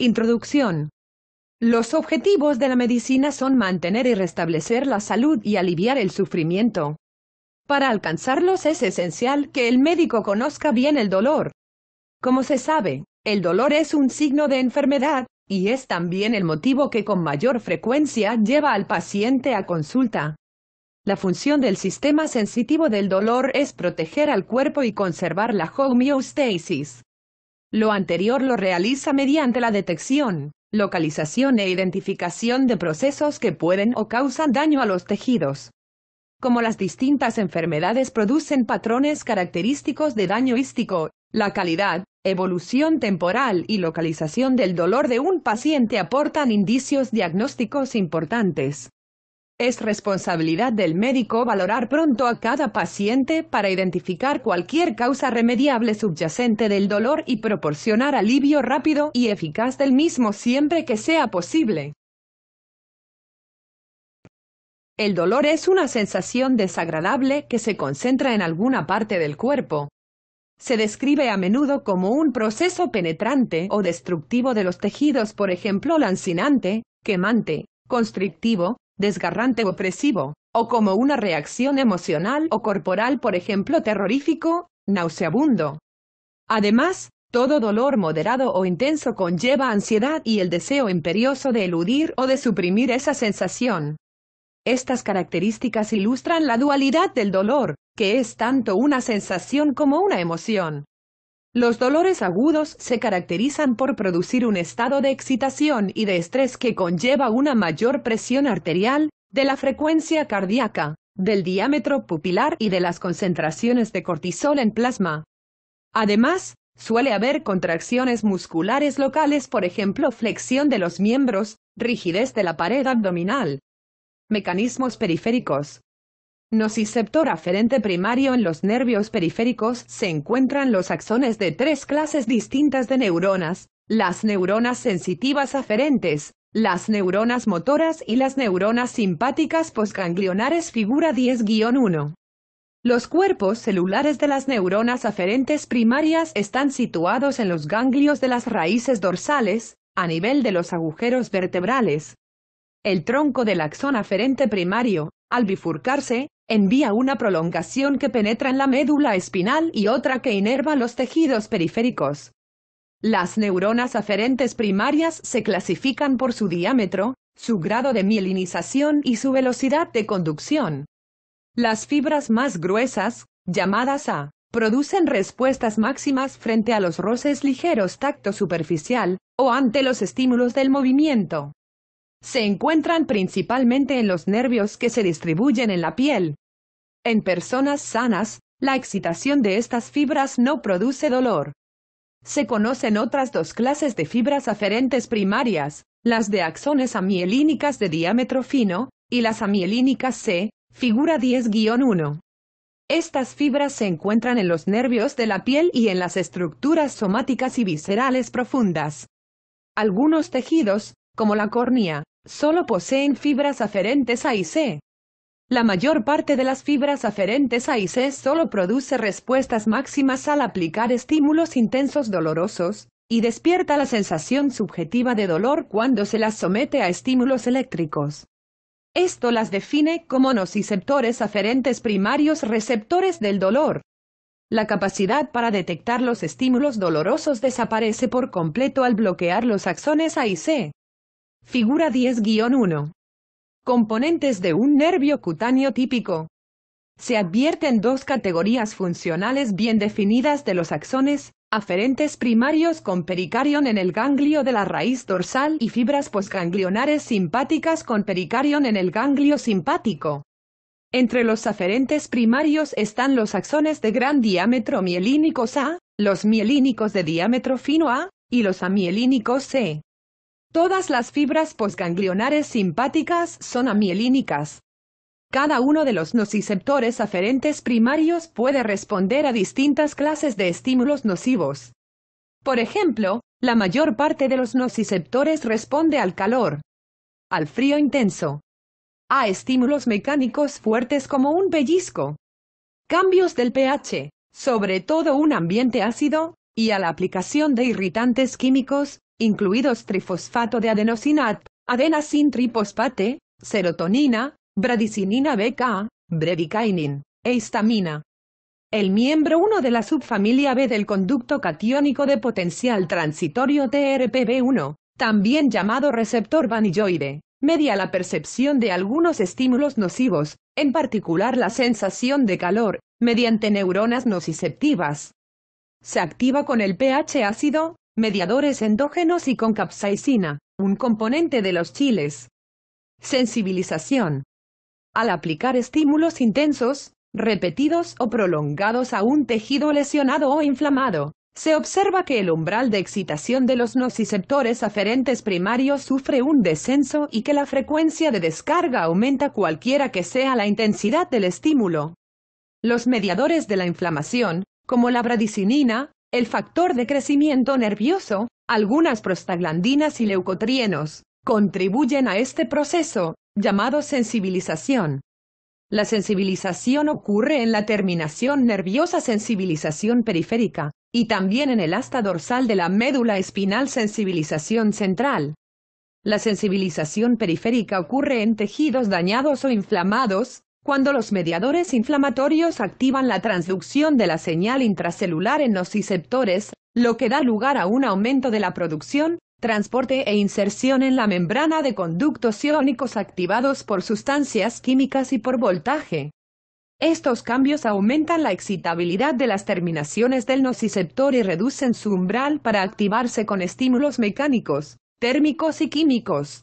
Introducción. Los objetivos de la medicina son mantener y restablecer la salud y aliviar el sufrimiento. Para alcanzarlos es esencial que el médico conozca bien el dolor. Como se sabe, el dolor es un signo de enfermedad y es también el motivo que con mayor frecuencia lleva al paciente a consulta. La función del sistema sensitivo del dolor es proteger al cuerpo y conservar la homeostasis. Lo anterior lo realiza mediante la detección, localización e identificación de procesos que pueden o causan daño a los tejidos. Como las distintas enfermedades producen patrones característicos de daño hístico, la calidad, evolución temporal y localización del dolor de un paciente aportan indicios diagnósticos importantes. Es responsabilidad del médico valorar pronto a cada paciente para identificar cualquier causa remediable subyacente del dolor y proporcionar alivio rápido y eficaz del mismo siempre que sea posible. El dolor es una sensación desagradable que se concentra en alguna parte del cuerpo. Se describe a menudo como un proceso penetrante o destructivo de los tejidos, por ejemplo, lancinante, quemante, constrictivo, desgarrante o opresivo, o como una reacción emocional o corporal, por ejemplo, terrorífico, nauseabundo. Además, todo dolor moderado o intenso conlleva ansiedad y el deseo imperioso de eludir o de suprimir esa sensación. Estas características ilustran la dualidad del dolor, que es tanto una sensación como una emoción, los dolores agudos se caracterizan por producir un estado de excitación y de estrés que conlleva una mayor presión arterial, de la frecuencia cardíaca, del diámetro pupilar y de las concentraciones de cortisol en plasma. Además, suele haber contracciones musculares locales, por ejemplo, flexión de los miembros, rigidez de la pared abdominal. Mecanismos periféricos. Nociceptor aferente primario En los nervios periféricos se encuentran los axones de tres clases distintas de neuronas, las neuronas sensitivas aferentes, las neuronas motoras y las neuronas simpáticas posganglionares figura 10-1. Los cuerpos celulares de las neuronas aferentes primarias están situados en los ganglios de las raíces dorsales, a nivel de los agujeros vertebrales. El tronco del axón aferente primario, al bifurcarse, envía una prolongación que penetra en la médula espinal y otra que inerva los tejidos periféricos. Las neuronas aferentes primarias se clasifican por su diámetro, su grado de mielinización y su velocidad de conducción. Las fibras más gruesas, llamadas A, producen respuestas máximas frente a los roces ligeros tacto superficial o ante los estímulos del movimiento se encuentran principalmente en los nervios que se distribuyen en la piel. En personas sanas, la excitación de estas fibras no produce dolor. Se conocen otras dos clases de fibras aferentes primarias, las de axones amielínicas de diámetro fino y las amielínicas C, figura 10-1. Estas fibras se encuentran en los nervios de la piel y en las estructuras somáticas y viscerales profundas. Algunos tejidos, como la córnea, solo poseen fibras aferentes a y C. La mayor parte de las fibras aferentes a y C solo produce respuestas máximas al aplicar estímulos intensos dolorosos, y despierta la sensación subjetiva de dolor cuando se las somete a estímulos eléctricos. Esto las define como nociceptores aferentes primarios receptores del dolor. La capacidad para detectar los estímulos dolorosos desaparece por completo al bloquear los axones A y C. Figura 10-1. Componentes de un nervio cutáneo típico. Se advierten dos categorías funcionales bien definidas de los axones, aferentes primarios con pericarion en el ganglio de la raíz dorsal y fibras posganglionares simpáticas con pericarion en el ganglio simpático. Entre los aferentes primarios están los axones de gran diámetro mielínicos A, los mielínicos de diámetro fino A, y los amielínicos C. Todas las fibras posganglionares simpáticas son amielínicas. Cada uno de los nociceptores aferentes primarios puede responder a distintas clases de estímulos nocivos. Por ejemplo, la mayor parte de los nociceptores responde al calor, al frío intenso, a estímulos mecánicos fuertes como un pellizco, cambios del pH, sobre todo un ambiente ácido, y a la aplicación de irritantes químicos, incluidos trifosfato de adenosinat, adenosintrifosfato, serotonina, bradicinina BK, bredicainin, e histamina. El miembro 1 de la subfamilia B del conducto catiónico de potencial transitorio trpb 1 también llamado receptor vanilloide, media la percepción de algunos estímulos nocivos, en particular la sensación de calor, mediante neuronas nociceptivas. Se activa con el pH ácido, mediadores endógenos y con capsaicina, un componente de los chiles. Sensibilización. Al aplicar estímulos intensos, repetidos o prolongados a un tejido lesionado o inflamado, se observa que el umbral de excitación de los nociceptores aferentes primarios sufre un descenso y que la frecuencia de descarga aumenta cualquiera que sea la intensidad del estímulo. Los mediadores de la inflamación, como la bradicinina, el factor de crecimiento nervioso, algunas prostaglandinas y leucotrienos, contribuyen a este proceso, llamado sensibilización. La sensibilización ocurre en la terminación nerviosa sensibilización periférica y también en el asta dorsal de la médula espinal sensibilización central. La sensibilización periférica ocurre en tejidos dañados o inflamados, cuando los mediadores inflamatorios activan la transducción de la señal intracelular en nociceptores, lo que da lugar a un aumento de la producción, transporte e inserción en la membrana de conductos iónicos activados por sustancias químicas y por voltaje. Estos cambios aumentan la excitabilidad de las terminaciones del nociceptor y reducen su umbral para activarse con estímulos mecánicos, térmicos y químicos.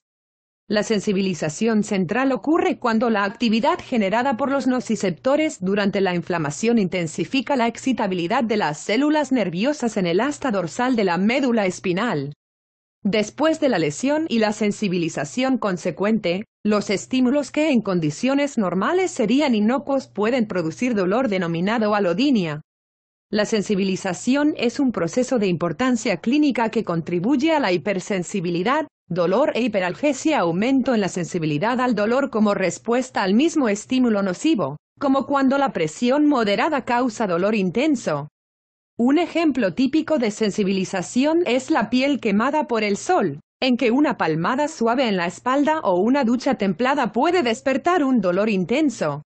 La sensibilización central ocurre cuando la actividad generada por los nociceptores durante la inflamación intensifica la excitabilidad de las células nerviosas en el asta dorsal de la médula espinal. Después de la lesión y la sensibilización consecuente, los estímulos que en condiciones normales serían inocuos pueden producir dolor denominado alodinia. La sensibilización es un proceso de importancia clínica que contribuye a la hipersensibilidad, Dolor e hiperalgesia aumento en la sensibilidad al dolor como respuesta al mismo estímulo nocivo, como cuando la presión moderada causa dolor intenso. Un ejemplo típico de sensibilización es la piel quemada por el sol, en que una palmada suave en la espalda o una ducha templada puede despertar un dolor intenso.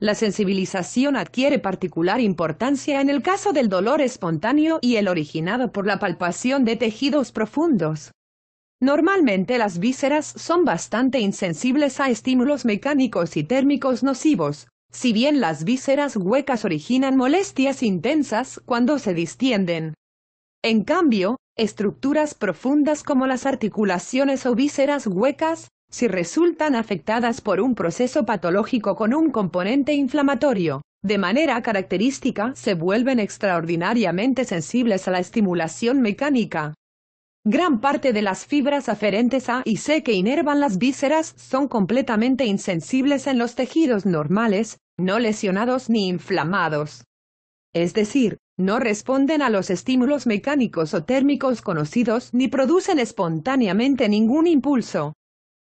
La sensibilización adquiere particular importancia en el caso del dolor espontáneo y el originado por la palpación de tejidos profundos, Normalmente las vísceras son bastante insensibles a estímulos mecánicos y térmicos nocivos, si bien las vísceras huecas originan molestias intensas cuando se distienden. En cambio, estructuras profundas como las articulaciones o vísceras huecas, si resultan afectadas por un proceso patológico con un componente inflamatorio, de manera característica se vuelven extraordinariamente sensibles a la estimulación mecánica. Gran parte de las fibras aferentes A y C que inervan las vísceras son completamente insensibles en los tejidos normales, no lesionados ni inflamados. Es decir, no responden a los estímulos mecánicos o térmicos conocidos ni producen espontáneamente ningún impulso.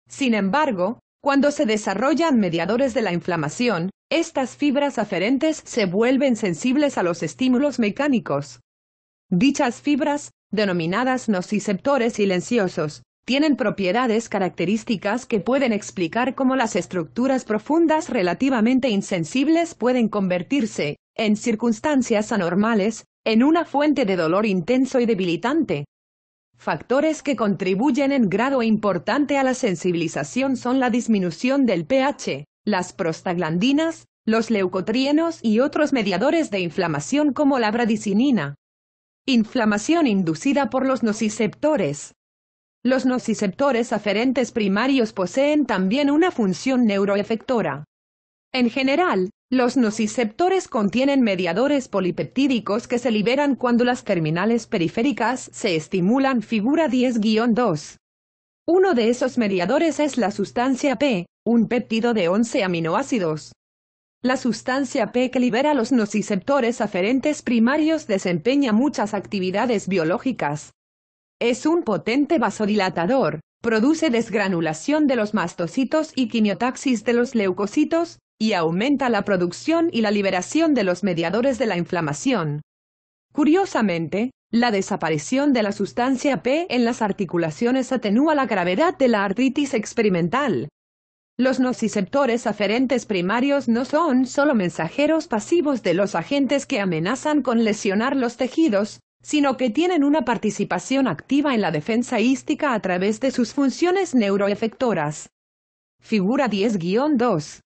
Sin embargo, cuando se desarrollan mediadores de la inflamación, estas fibras aferentes se vuelven sensibles a los estímulos mecánicos. Dichas fibras denominadas nociceptores silenciosos, tienen propiedades características que pueden explicar cómo las estructuras profundas relativamente insensibles pueden convertirse, en circunstancias anormales, en una fuente de dolor intenso y debilitante. Factores que contribuyen en grado importante a la sensibilización son la disminución del pH, las prostaglandinas, los leucotrienos y otros mediadores de inflamación como la bradicinina. Inflamación inducida por los nociceptores. Los nociceptores aferentes primarios poseen también una función neuroefectora. En general, los nociceptores contienen mediadores polipeptídicos que se liberan cuando las terminales periféricas se estimulan figura 10-2. Uno de esos mediadores es la sustancia P, un péptido de 11 aminoácidos. La sustancia P que libera los nociceptores aferentes primarios desempeña muchas actividades biológicas. Es un potente vasodilatador, produce desgranulación de los mastocitos y quimiotaxis de los leucocitos, y aumenta la producción y la liberación de los mediadores de la inflamación. Curiosamente, la desaparición de la sustancia P en las articulaciones atenúa la gravedad de la artritis experimental, los nociceptores aferentes primarios no son solo mensajeros pasivos de los agentes que amenazan con lesionar los tejidos, sino que tienen una participación activa en la defensa hística a través de sus funciones neuroefectoras. Figura 10-2.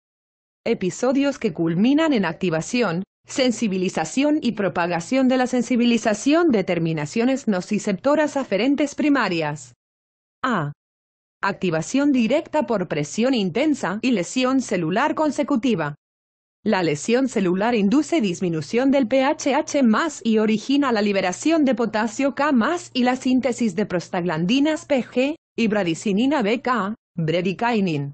Episodios que culminan en activación, sensibilización y propagación de la sensibilización de terminaciones nociceptoras aferentes primarias. A activación directa por presión intensa y lesión celular consecutiva. La lesión celular induce disminución del PHH y origina la liberación de potasio K y la síntesis de prostaglandinas PG y bradicinina BK, bradykinin.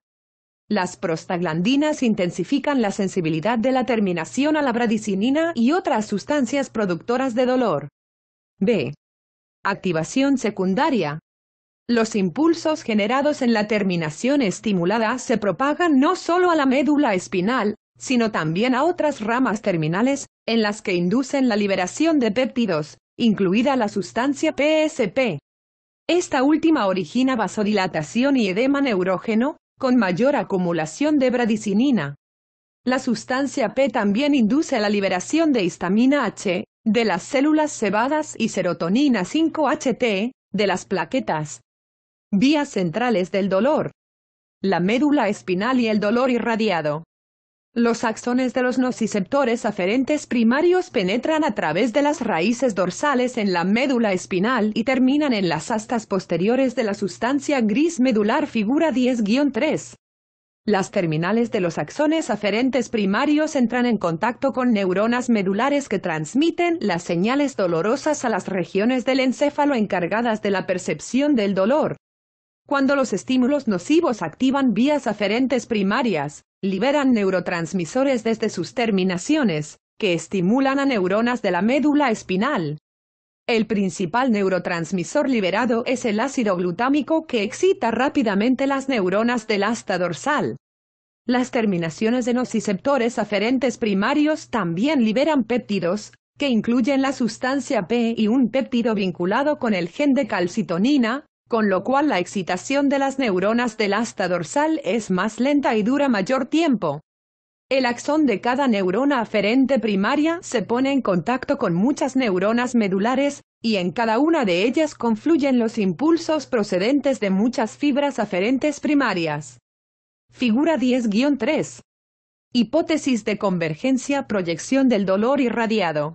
Las prostaglandinas intensifican la sensibilidad de la terminación a la bradicinina y otras sustancias productoras de dolor. B. Activación secundaria, los impulsos generados en la terminación estimulada se propagan no solo a la médula espinal, sino también a otras ramas terminales, en las que inducen la liberación de péptidos, incluida la sustancia PSP. Esta última origina vasodilatación y edema neurógeno, con mayor acumulación de bradicinina. La sustancia P también induce la liberación de histamina H, de las células cebadas y serotonina 5-HT, de las plaquetas, Vías centrales del dolor. La médula espinal y el dolor irradiado. Los axones de los nociceptores aferentes primarios penetran a través de las raíces dorsales en la médula espinal y terminan en las astas posteriores de la sustancia gris medular figura 10-3. Las terminales de los axones aferentes primarios entran en contacto con neuronas medulares que transmiten las señales dolorosas a las regiones del encéfalo encargadas de la percepción del dolor. Cuando los estímulos nocivos activan vías aferentes primarias, liberan neurotransmisores desde sus terminaciones, que estimulan a neuronas de la médula espinal. El principal neurotransmisor liberado es el ácido glutámico que excita rápidamente las neuronas del asta dorsal. Las terminaciones de nociceptores aferentes primarios también liberan péptidos, que incluyen la sustancia P y un péptido vinculado con el gen de calcitonina, con lo cual la excitación de las neuronas del asta dorsal es más lenta y dura mayor tiempo. El axón de cada neurona aferente primaria se pone en contacto con muchas neuronas medulares, y en cada una de ellas confluyen los impulsos procedentes de muchas fibras aferentes primarias. Figura 10-3. Hipótesis de convergencia proyección del dolor irradiado.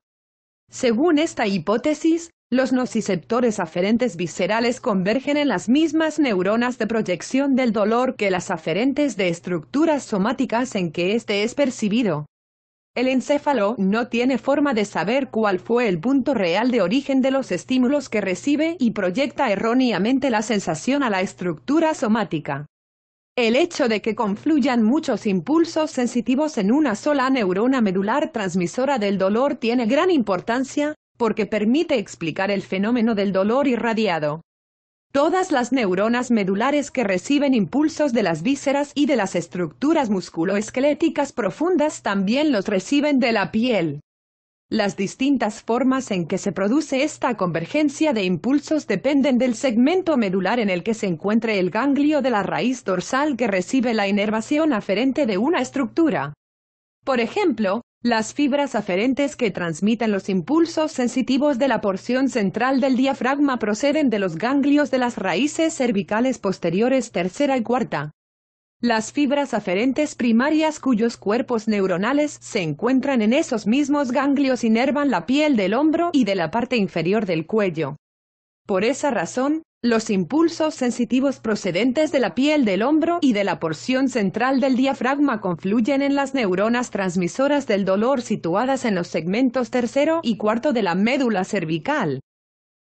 Según esta hipótesis, los nociceptores aferentes viscerales convergen en las mismas neuronas de proyección del dolor que las aferentes de estructuras somáticas en que éste es percibido. El encéfalo no tiene forma de saber cuál fue el punto real de origen de los estímulos que recibe y proyecta erróneamente la sensación a la estructura somática. El hecho de que confluyan muchos impulsos sensitivos en una sola neurona medular transmisora del dolor tiene gran importancia, porque permite explicar el fenómeno del dolor irradiado. Todas las neuronas medulares que reciben impulsos de las vísceras y de las estructuras musculoesqueléticas profundas también los reciben de la piel. Las distintas formas en que se produce esta convergencia de impulsos dependen del segmento medular en el que se encuentre el ganglio de la raíz dorsal que recibe la inervación aferente de una estructura. Por ejemplo, las fibras aferentes que transmiten los impulsos sensitivos de la porción central del diafragma proceden de los ganglios de las raíces cervicales posteriores tercera y cuarta. Las fibras aferentes primarias cuyos cuerpos neuronales se encuentran en esos mismos ganglios inervan la piel del hombro y de la parte inferior del cuello. Por esa razón, los impulsos sensitivos procedentes de la piel del hombro y de la porción central del diafragma confluyen en las neuronas transmisoras del dolor situadas en los segmentos tercero y cuarto de la médula cervical.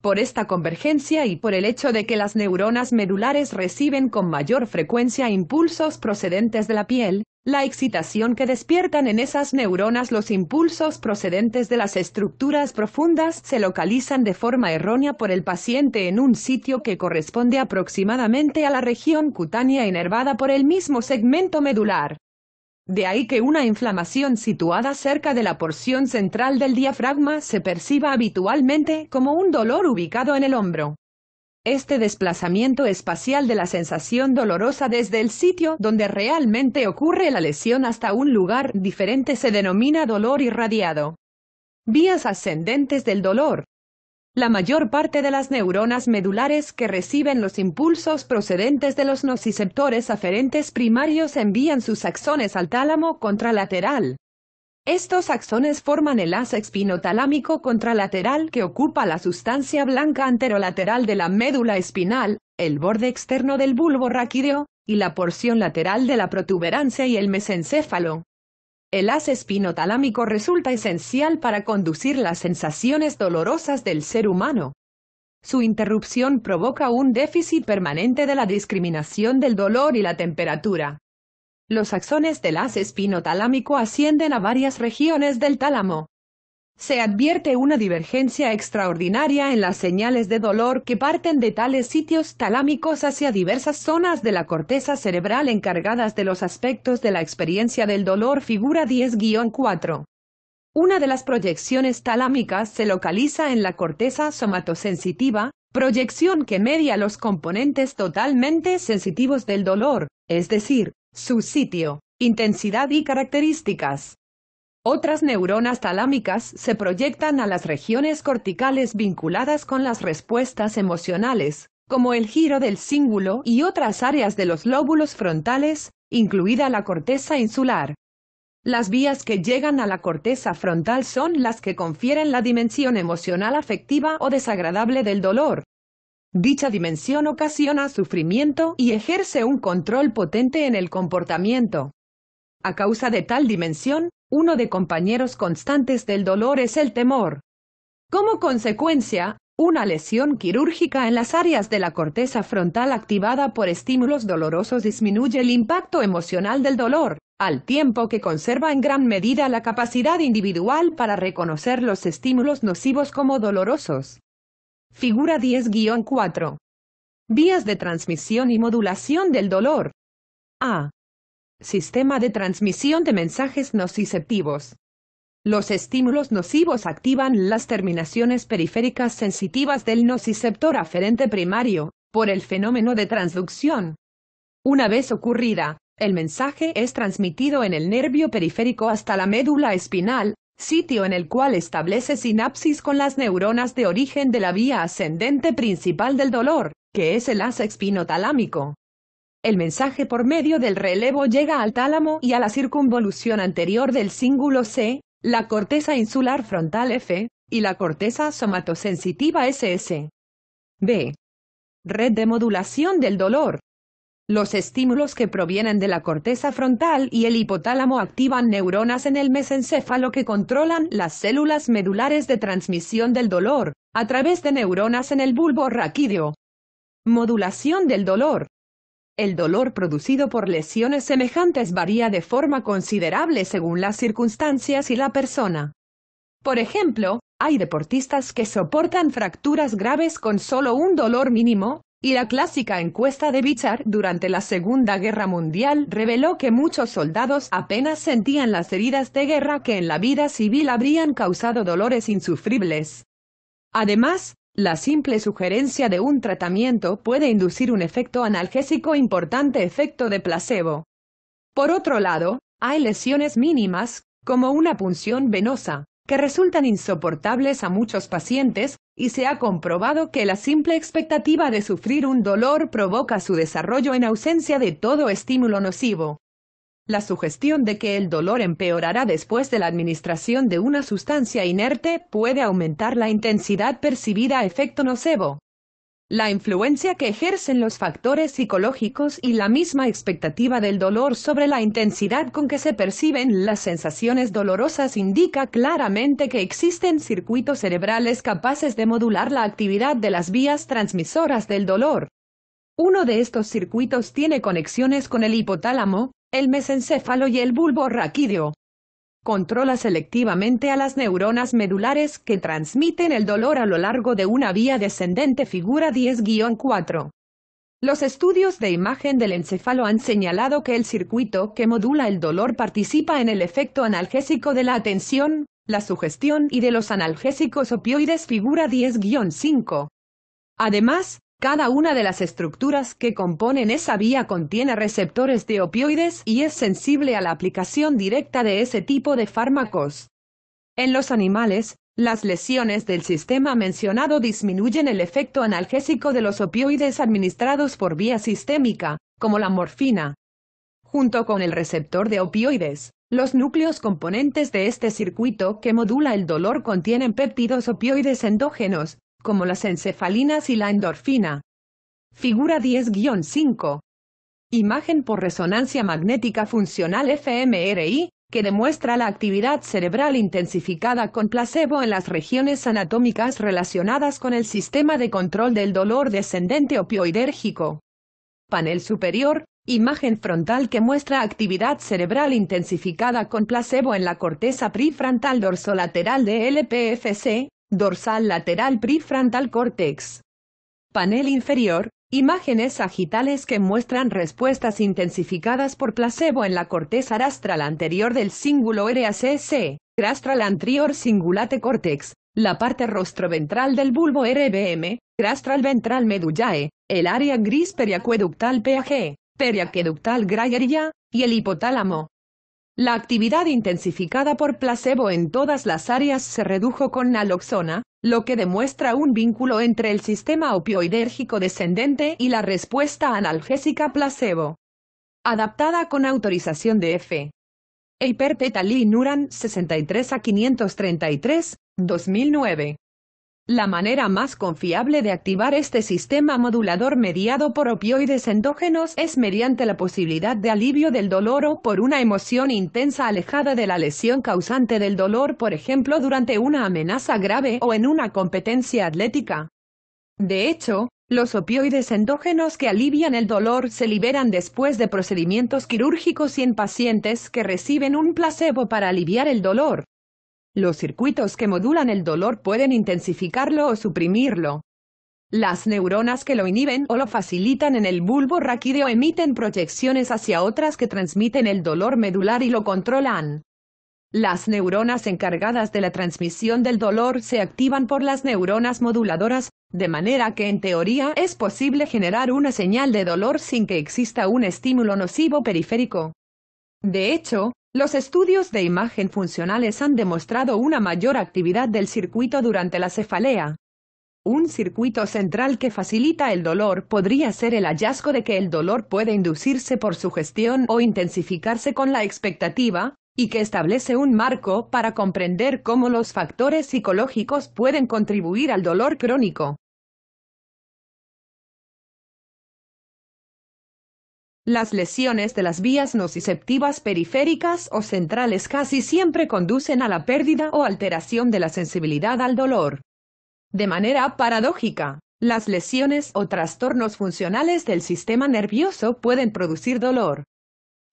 Por esta convergencia y por el hecho de que las neuronas medulares reciben con mayor frecuencia impulsos procedentes de la piel, la excitación que despiertan en esas neuronas los impulsos procedentes de las estructuras profundas se localizan de forma errónea por el paciente en un sitio que corresponde aproximadamente a la región cutánea inervada por el mismo segmento medular. De ahí que una inflamación situada cerca de la porción central del diafragma se perciba habitualmente como un dolor ubicado en el hombro. Este desplazamiento espacial de la sensación dolorosa desde el sitio donde realmente ocurre la lesión hasta un lugar diferente se denomina dolor irradiado. Vías ascendentes del dolor. La mayor parte de las neuronas medulares que reciben los impulsos procedentes de los nociceptores aferentes primarios envían sus axones al tálamo contralateral, estos axones forman el asa espinotalámico contralateral que ocupa la sustancia blanca anterolateral de la médula espinal, el borde externo del bulbo raquídeo, y la porción lateral de la protuberancia y el mesencéfalo. El haz espinotalámico resulta esencial para conducir las sensaciones dolorosas del ser humano. Su interrupción provoca un déficit permanente de la discriminación del dolor y la temperatura. Los axones del haz espinotalámico ascienden a varias regiones del tálamo. Se advierte una divergencia extraordinaria en las señales de dolor que parten de tales sitios talámicos hacia diversas zonas de la corteza cerebral encargadas de los aspectos de la experiencia del dolor figura 10-4. Una de las proyecciones talámicas se localiza en la corteza somatosensitiva, proyección que media los componentes totalmente sensitivos del dolor, es decir, su sitio, intensidad y características. Otras neuronas talámicas se proyectan a las regiones corticales vinculadas con las respuestas emocionales, como el giro del cíngulo y otras áreas de los lóbulos frontales, incluida la corteza insular. Las vías que llegan a la corteza frontal son las que confieren la dimensión emocional afectiva o desagradable del dolor, Dicha dimensión ocasiona sufrimiento y ejerce un control potente en el comportamiento. A causa de tal dimensión, uno de compañeros constantes del dolor es el temor. Como consecuencia, una lesión quirúrgica en las áreas de la corteza frontal activada por estímulos dolorosos disminuye el impacto emocional del dolor, al tiempo que conserva en gran medida la capacidad individual para reconocer los estímulos nocivos como dolorosos. Figura 10-4. Vías de transmisión y modulación del dolor. A. Sistema de transmisión de mensajes nociceptivos. Los estímulos nocivos activan las terminaciones periféricas sensitivas del nociceptor aferente primario, por el fenómeno de transducción. Una vez ocurrida, el mensaje es transmitido en el nervio periférico hasta la médula espinal, sitio en el cual establece sinapsis con las neuronas de origen de la vía ascendente principal del dolor, que es el asa espinotalámico. El mensaje por medio del relevo llega al tálamo y a la circunvolución anterior del cíngulo C, la corteza insular frontal F y la corteza somatosensitiva SS. B. Red de modulación del dolor, los estímulos que provienen de la corteza frontal y el hipotálamo activan neuronas en el mesencéfalo que controlan las células medulares de transmisión del dolor, a través de neuronas en el bulbo raquídeo. Modulación del dolor. El dolor producido por lesiones semejantes varía de forma considerable según las circunstancias y la persona. Por ejemplo, hay deportistas que soportan fracturas graves con solo un dolor mínimo, y la clásica encuesta de Bichar durante la Segunda Guerra Mundial reveló que muchos soldados apenas sentían las heridas de guerra que en la vida civil habrían causado dolores insufribles. Además, la simple sugerencia de un tratamiento puede inducir un efecto analgésico importante efecto de placebo. Por otro lado, hay lesiones mínimas, como una punción venosa, que resultan insoportables a muchos pacientes, y se ha comprobado que la simple expectativa de sufrir un dolor provoca su desarrollo en ausencia de todo estímulo nocivo. La sugestión de que el dolor empeorará después de la administración de una sustancia inerte puede aumentar la intensidad percibida a efecto nocebo, la influencia que ejercen los factores psicológicos y la misma expectativa del dolor sobre la intensidad con que se perciben las sensaciones dolorosas indica claramente que existen circuitos cerebrales capaces de modular la actividad de las vías transmisoras del dolor. Uno de estos circuitos tiene conexiones con el hipotálamo, el mesencéfalo y el bulbo raquídeo controla selectivamente a las neuronas medulares que transmiten el dolor a lo largo de una vía descendente figura 10-4. Los estudios de imagen del encéfalo han señalado que el circuito que modula el dolor participa en el efecto analgésico de la atención, la sugestión y de los analgésicos opioides figura 10-5. Además, cada una de las estructuras que componen esa vía contiene receptores de opioides y es sensible a la aplicación directa de ese tipo de fármacos. En los animales, las lesiones del sistema mencionado disminuyen el efecto analgésico de los opioides administrados por vía sistémica, como la morfina. Junto con el receptor de opioides, los núcleos componentes de este circuito que modula el dolor contienen péptidos opioides endógenos, como las encefalinas y la endorfina. Figura 10-5. Imagen por resonancia magnética funcional FMRI, que demuestra la actividad cerebral intensificada con placebo en las regiones anatómicas relacionadas con el sistema de control del dolor descendente opioidérgico. Panel superior, imagen frontal que muestra actividad cerebral intensificada con placebo en la corteza prefrontal dorsolateral de LPFC, dorsal lateral prefrontal córtex. Panel inferior, imágenes agitales que muestran respuestas intensificadas por placebo en la corteza rastral anterior del cíngulo RACC, rastral anterior cingulate córtex, la parte rostroventral del bulbo RBM, rastral ventral medullae, el área gris periacueductal PAG, periaqueductal grayeria, y el hipotálamo. La actividad intensificada por placebo en todas las áreas se redujo con naloxona, lo que demuestra un vínculo entre el sistema opioidérgico descendente y la respuesta analgésica placebo. Adaptada con autorización de F. Eiper Nuran 63 a 533, 2009. La manera más confiable de activar este sistema modulador mediado por opioides endógenos es mediante la posibilidad de alivio del dolor o por una emoción intensa alejada de la lesión causante del dolor, por ejemplo durante una amenaza grave o en una competencia atlética. De hecho, los opioides endógenos que alivian el dolor se liberan después de procedimientos quirúrgicos y en pacientes que reciben un placebo para aliviar el dolor, los circuitos que modulan el dolor pueden intensificarlo o suprimirlo. Las neuronas que lo inhiben o lo facilitan en el bulbo raquídeo emiten proyecciones hacia otras que transmiten el dolor medular y lo controlan. Las neuronas encargadas de la transmisión del dolor se activan por las neuronas moduladoras, de manera que en teoría es posible generar una señal de dolor sin que exista un estímulo nocivo periférico. De hecho, los estudios de imagen funcionales han demostrado una mayor actividad del circuito durante la cefalea. Un circuito central que facilita el dolor podría ser el hallazgo de que el dolor puede inducirse por sugestión o intensificarse con la expectativa, y que establece un marco para comprender cómo los factores psicológicos pueden contribuir al dolor crónico. Las lesiones de las vías nociceptivas periféricas o centrales casi siempre conducen a la pérdida o alteración de la sensibilidad al dolor. De manera paradójica, las lesiones o trastornos funcionales del sistema nervioso pueden producir dolor.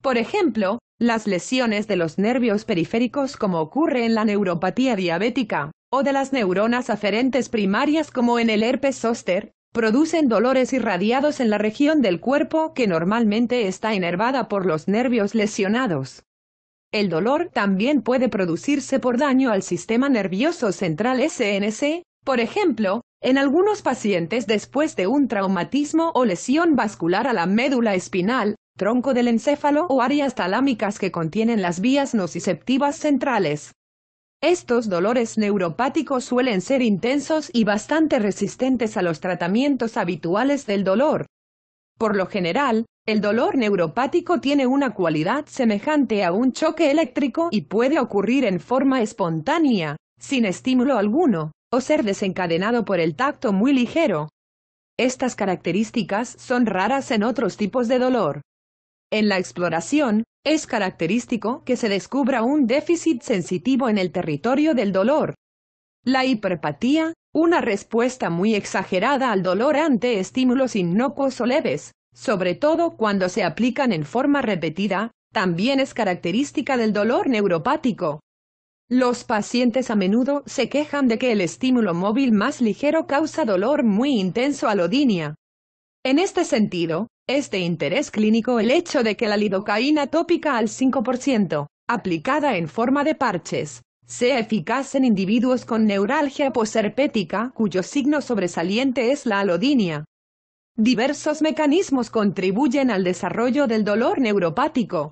Por ejemplo, las lesiones de los nervios periféricos como ocurre en la neuropatía diabética, o de las neuronas aferentes primarias como en el herpes zóster, producen dolores irradiados en la región del cuerpo que normalmente está inervada por los nervios lesionados. El dolor también puede producirse por daño al sistema nervioso central SNC, por ejemplo, en algunos pacientes después de un traumatismo o lesión vascular a la médula espinal, tronco del encéfalo o áreas talámicas que contienen las vías nociceptivas centrales. Estos dolores neuropáticos suelen ser intensos y bastante resistentes a los tratamientos habituales del dolor. Por lo general, el dolor neuropático tiene una cualidad semejante a un choque eléctrico y puede ocurrir en forma espontánea, sin estímulo alguno, o ser desencadenado por el tacto muy ligero. Estas características son raras en otros tipos de dolor. En la exploración, es característico que se descubra un déficit sensitivo en el territorio del dolor. La hiperpatía, una respuesta muy exagerada al dolor ante estímulos inocuos o leves, sobre todo cuando se aplican en forma repetida, también es característica del dolor neuropático. Los pacientes a menudo se quejan de que el estímulo móvil más ligero causa dolor muy intenso a la En este sentido, este de interés clínico el hecho de que la lidocaína tópica al 5%, aplicada en forma de parches, sea eficaz en individuos con neuralgia posherpética cuyo signo sobresaliente es la alodinia. Diversos mecanismos contribuyen al desarrollo del dolor neuropático.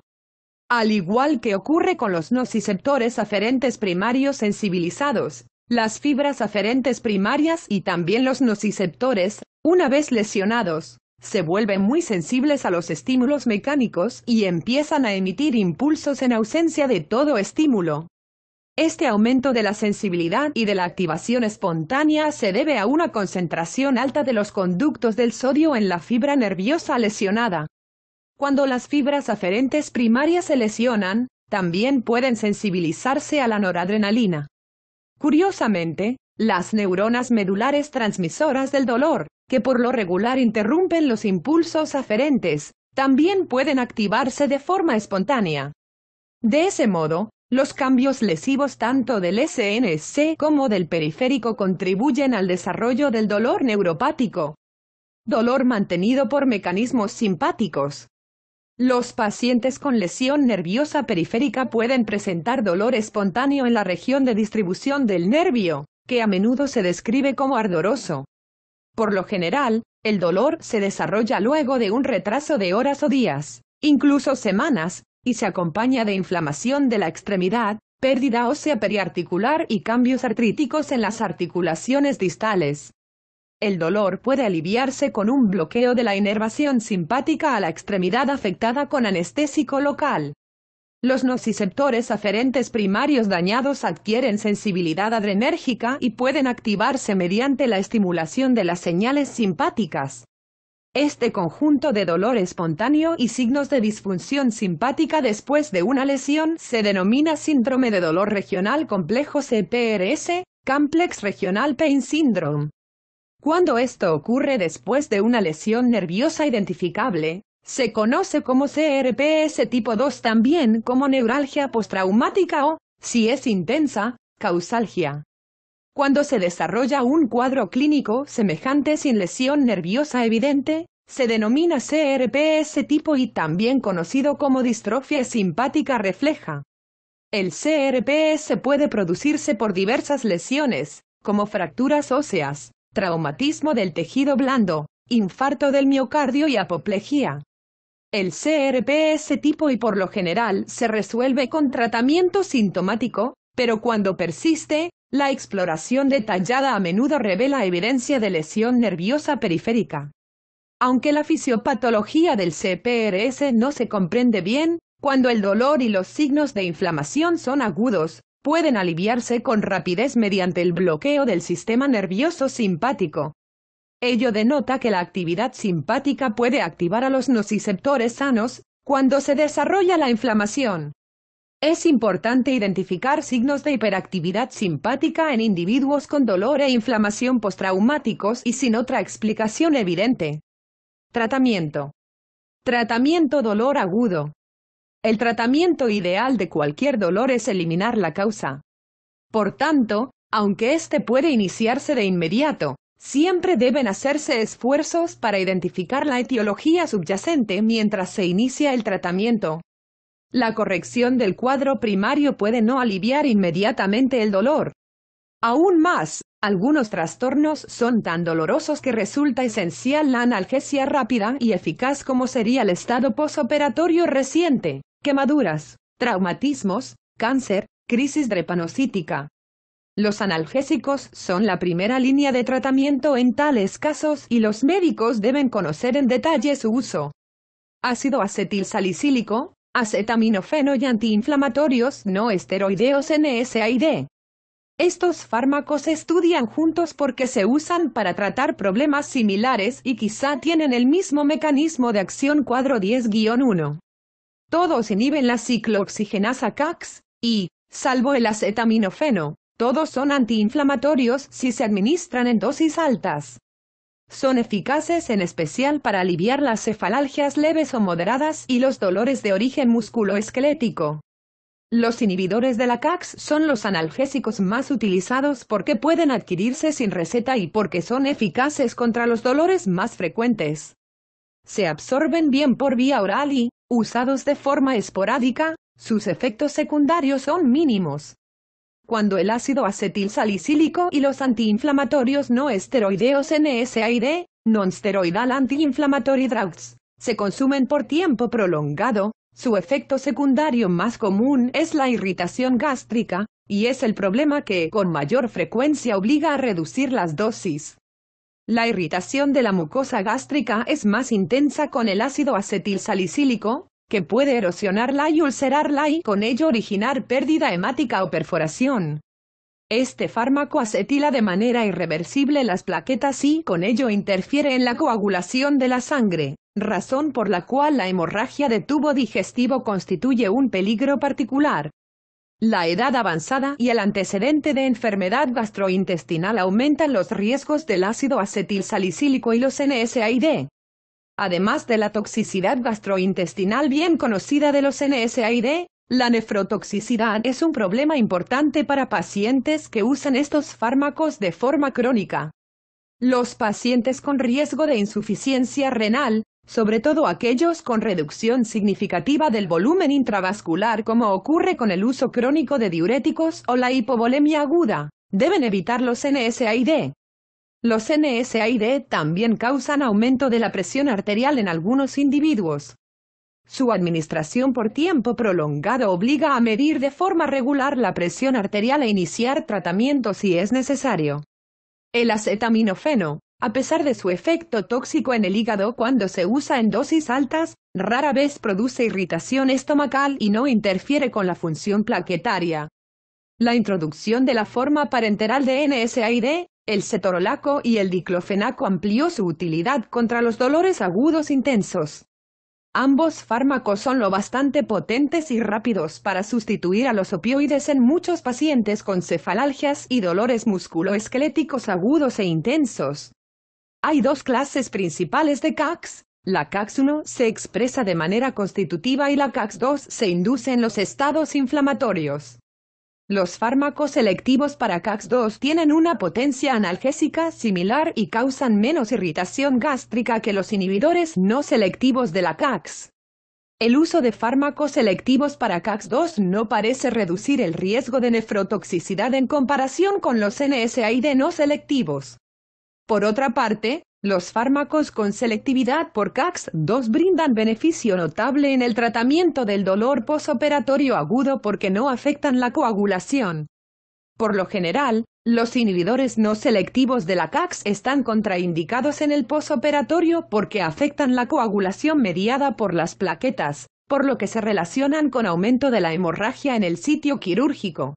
Al igual que ocurre con los nociceptores aferentes primarios sensibilizados, las fibras aferentes primarias y también los nociceptores, una vez lesionados, se vuelven muy sensibles a los estímulos mecánicos y empiezan a emitir impulsos en ausencia de todo estímulo. Este aumento de la sensibilidad y de la activación espontánea se debe a una concentración alta de los conductos del sodio en la fibra nerviosa lesionada. Cuando las fibras aferentes primarias se lesionan, también pueden sensibilizarse a la noradrenalina. Curiosamente, las neuronas medulares transmisoras del dolor que por lo regular interrumpen los impulsos aferentes, también pueden activarse de forma espontánea. De ese modo, los cambios lesivos tanto del SNC como del periférico contribuyen al desarrollo del dolor neuropático, dolor mantenido por mecanismos simpáticos. Los pacientes con lesión nerviosa periférica pueden presentar dolor espontáneo en la región de distribución del nervio, que a menudo se describe como ardoroso, por lo general, el dolor se desarrolla luego de un retraso de horas o días, incluso semanas, y se acompaña de inflamación de la extremidad, pérdida ósea periarticular y cambios artríticos en las articulaciones distales. El dolor puede aliviarse con un bloqueo de la inervación simpática a la extremidad afectada con anestésico local. Los nociceptores aferentes primarios dañados adquieren sensibilidad adrenérgica y pueden activarse mediante la estimulación de las señales simpáticas. Este conjunto de dolor espontáneo y signos de disfunción simpática después de una lesión se denomina síndrome de dolor regional complejo CPRS, Complex Regional Pain Syndrome. Cuando esto ocurre después de una lesión nerviosa identificable, se conoce como CRPS tipo 2 también como neuralgia postraumática o, si es intensa, causalgia. Cuando se desarrolla un cuadro clínico semejante sin lesión nerviosa evidente, se denomina CRPS tipo y también conocido como distrofia simpática refleja. El CRPS puede producirse por diversas lesiones, como fracturas óseas, traumatismo del tejido blando, infarto del miocardio y apoplejía. El CRPS tipo y por lo general se resuelve con tratamiento sintomático, pero cuando persiste, la exploración detallada a menudo revela evidencia de lesión nerviosa periférica. Aunque la fisiopatología del CPRS no se comprende bien, cuando el dolor y los signos de inflamación son agudos, pueden aliviarse con rapidez mediante el bloqueo del sistema nervioso simpático, Ello denota que la actividad simpática puede activar a los nociceptores sanos cuando se desarrolla la inflamación. Es importante identificar signos de hiperactividad simpática en individuos con dolor e inflamación postraumáticos y sin otra explicación evidente. Tratamiento. Tratamiento dolor agudo. El tratamiento ideal de cualquier dolor es eliminar la causa. Por tanto, aunque éste puede iniciarse de inmediato, Siempre deben hacerse esfuerzos para identificar la etiología subyacente mientras se inicia el tratamiento. La corrección del cuadro primario puede no aliviar inmediatamente el dolor. Aún más, algunos trastornos son tan dolorosos que resulta esencial la analgesia rápida y eficaz como sería el estado posoperatorio reciente, quemaduras, traumatismos, cáncer, crisis drepanocítica, los analgésicos son la primera línea de tratamiento en tales casos y los médicos deben conocer en detalle su uso. Ácido acetilsalicílico, acetaminofeno y antiinflamatorios no esteroideos NSAID. Estos fármacos estudian juntos porque se usan para tratar problemas similares y quizá tienen el mismo mecanismo de acción cuadro 10-1. Todos inhiben la ciclooxigenasa CAX y, salvo el acetaminofeno, todos son antiinflamatorios si se administran en dosis altas. Son eficaces en especial para aliviar las cefalalgias leves o moderadas y los dolores de origen musculoesquelético. Los inhibidores de la CAX son los analgésicos más utilizados porque pueden adquirirse sin receta y porque son eficaces contra los dolores más frecuentes. Se absorben bien por vía oral y, usados de forma esporádica, sus efectos secundarios son mínimos cuando el ácido acetil salicílico y los antiinflamatorios no esteroideos NSAID, non-steroidal antiinflammatory drugs, se consumen por tiempo prolongado, su efecto secundario más común es la irritación gástrica, y es el problema que con mayor frecuencia obliga a reducir las dosis. La irritación de la mucosa gástrica es más intensa con el ácido acetil salicílico, que puede erosionarla y ulcerarla y con ello originar pérdida hemática o perforación. Este fármaco acetila de manera irreversible las plaquetas y con ello interfiere en la coagulación de la sangre, razón por la cual la hemorragia de tubo digestivo constituye un peligro particular. La edad avanzada y el antecedente de enfermedad gastrointestinal aumentan los riesgos del ácido acetilsalicílico y los NSAID además de la toxicidad gastrointestinal bien conocida de los NSAID, la nefrotoxicidad es un problema importante para pacientes que usan estos fármacos de forma crónica. Los pacientes con riesgo de insuficiencia renal, sobre todo aquellos con reducción significativa del volumen intravascular como ocurre con el uso crónico de diuréticos o la hipovolemia aguda, deben evitar los NSAID, los NSAID también causan aumento de la presión arterial en algunos individuos. Su administración por tiempo prolongado obliga a medir de forma regular la presión arterial e iniciar tratamiento si es necesario. El acetaminofeno, a pesar de su efecto tóxico en el hígado cuando se usa en dosis altas, rara vez produce irritación estomacal y no interfiere con la función plaquetaria. La introducción de la forma parenteral de NSAID el cetorolaco y el diclofenaco amplió su utilidad contra los dolores agudos intensos. Ambos fármacos son lo bastante potentes y rápidos para sustituir a los opioides en muchos pacientes con cefalalgias y dolores musculoesqueléticos agudos e intensos. Hay dos clases principales de CAX. La CAX1 se expresa de manera constitutiva y la CAX2 se induce en los estados inflamatorios. Los fármacos selectivos para CAX2 tienen una potencia analgésica similar y causan menos irritación gástrica que los inhibidores no selectivos de la CAX. El uso de fármacos selectivos para CAX2 no parece reducir el riesgo de nefrotoxicidad en comparación con los NSAID no selectivos. Por otra parte, los fármacos con selectividad por CAX2 brindan beneficio notable en el tratamiento del dolor posoperatorio agudo porque no afectan la coagulación. Por lo general, los inhibidores no selectivos de la CAX están contraindicados en el posoperatorio porque afectan la coagulación mediada por las plaquetas, por lo que se relacionan con aumento de la hemorragia en el sitio quirúrgico.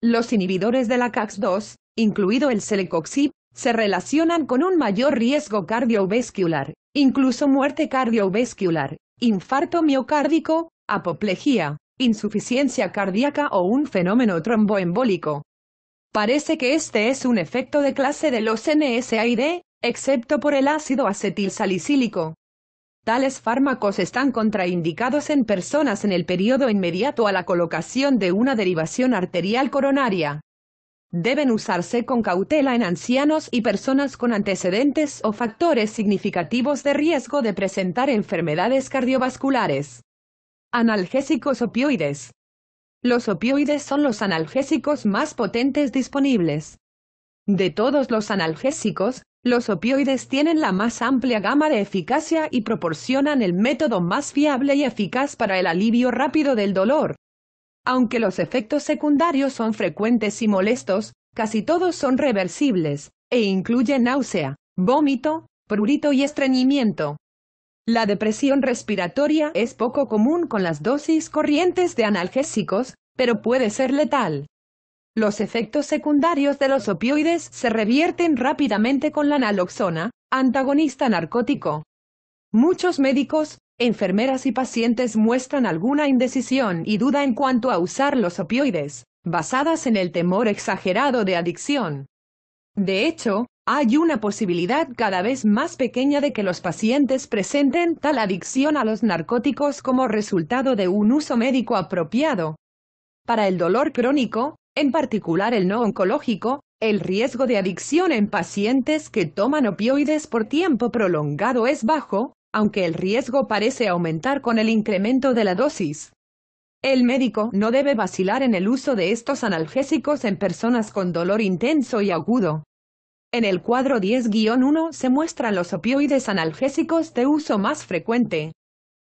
Los inhibidores de la CAX2, incluido el celecoxib, se relacionan con un mayor riesgo cardiovascular, incluso muerte cardiovascular, infarto miocárdico, apoplejía, insuficiencia cardíaca o un fenómeno tromboembólico. Parece que este es un efecto de clase de los NSAID, excepto por el ácido acetilsalicílico. Tales fármacos están contraindicados en personas en el periodo inmediato a la colocación de una derivación arterial coronaria deben usarse con cautela en ancianos y personas con antecedentes o factores significativos de riesgo de presentar enfermedades cardiovasculares. Analgésicos opioides. Los opioides son los analgésicos más potentes disponibles. De todos los analgésicos, los opioides tienen la más amplia gama de eficacia y proporcionan el método más fiable y eficaz para el alivio rápido del dolor, aunque los efectos secundarios son frecuentes y molestos, casi todos son reversibles, e incluyen náusea, vómito, prurito y estreñimiento. La depresión respiratoria es poco común con las dosis corrientes de analgésicos, pero puede ser letal. Los efectos secundarios de los opioides se revierten rápidamente con la naloxona, antagonista narcótico. Muchos médicos Enfermeras y pacientes muestran alguna indecisión y duda en cuanto a usar los opioides, basadas en el temor exagerado de adicción. De hecho, hay una posibilidad cada vez más pequeña de que los pacientes presenten tal adicción a los narcóticos como resultado de un uso médico apropiado. Para el dolor crónico, en particular el no oncológico, el riesgo de adicción en pacientes que toman opioides por tiempo prolongado es bajo, aunque el riesgo parece aumentar con el incremento de la dosis. El médico no debe vacilar en el uso de estos analgésicos en personas con dolor intenso y agudo. En el cuadro 10-1 se muestran los opioides analgésicos de uso más frecuente.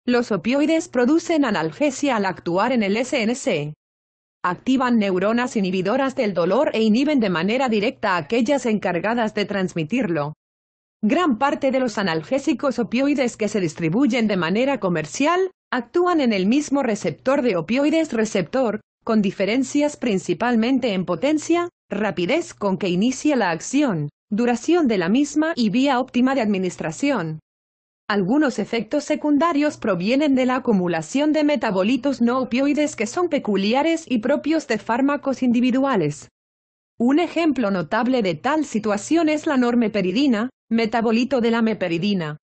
Los opioides producen analgesia al actuar en el SNC. Activan neuronas inhibidoras del dolor e inhiben de manera directa aquellas encargadas de transmitirlo. Gran parte de los analgésicos opioides que se distribuyen de manera comercial actúan en el mismo receptor de opioides receptor, con diferencias principalmente en potencia, rapidez con que inicia la acción, duración de la misma y vía óptima de administración. Algunos efectos secundarios provienen de la acumulación de metabolitos no opioides que son peculiares y propios de fármacos individuales. Un ejemplo notable de tal situación es la peridina, metabolito de la meperidina.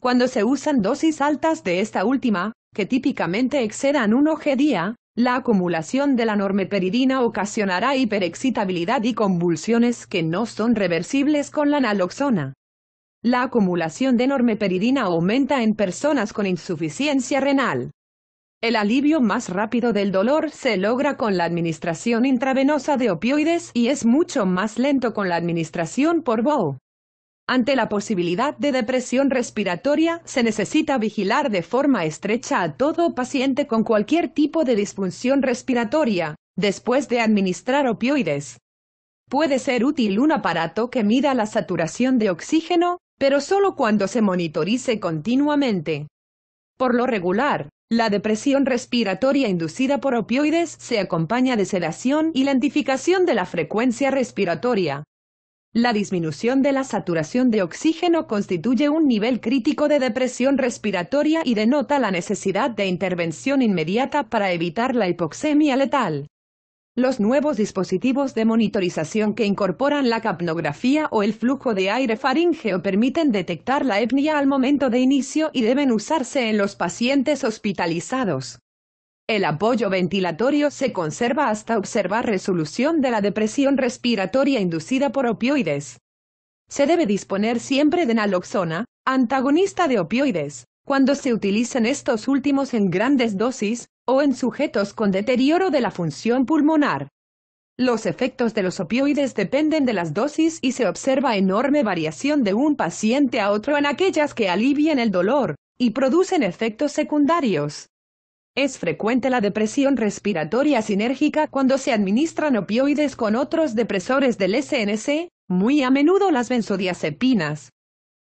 Cuando se usan dosis altas de esta última, que típicamente excedan un oje día, la acumulación de la normeperidina ocasionará hiperexcitabilidad y convulsiones que no son reversibles con la naloxona. La acumulación de normeperidina aumenta en personas con insuficiencia renal. El alivio más rápido del dolor se logra con la administración intravenosa de opioides y es mucho más lento con la administración por BO. Ante la posibilidad de depresión respiratoria, se necesita vigilar de forma estrecha a todo paciente con cualquier tipo de disfunción respiratoria, después de administrar opioides. Puede ser útil un aparato que mida la saturación de oxígeno, pero solo cuando se monitorice continuamente. Por lo regular, la depresión respiratoria inducida por opioides se acompaña de sedación y lentificación de la frecuencia respiratoria, la disminución de la saturación de oxígeno constituye un nivel crítico de depresión respiratoria y denota la necesidad de intervención inmediata para evitar la hipoxemia letal. Los nuevos dispositivos de monitorización que incorporan la capnografía o el flujo de aire faríngeo permiten detectar la etnia al momento de inicio y deben usarse en los pacientes hospitalizados. El apoyo ventilatorio se conserva hasta observar resolución de la depresión respiratoria inducida por opioides. Se debe disponer siempre de naloxona, antagonista de opioides, cuando se utilicen estos últimos en grandes dosis o en sujetos con deterioro de la función pulmonar. Los efectos de los opioides dependen de las dosis y se observa enorme variación de un paciente a otro en aquellas que alivian el dolor y producen efectos secundarios. Es frecuente la depresión respiratoria sinérgica cuando se administran opioides con otros depresores del SNC, muy a menudo las benzodiazepinas.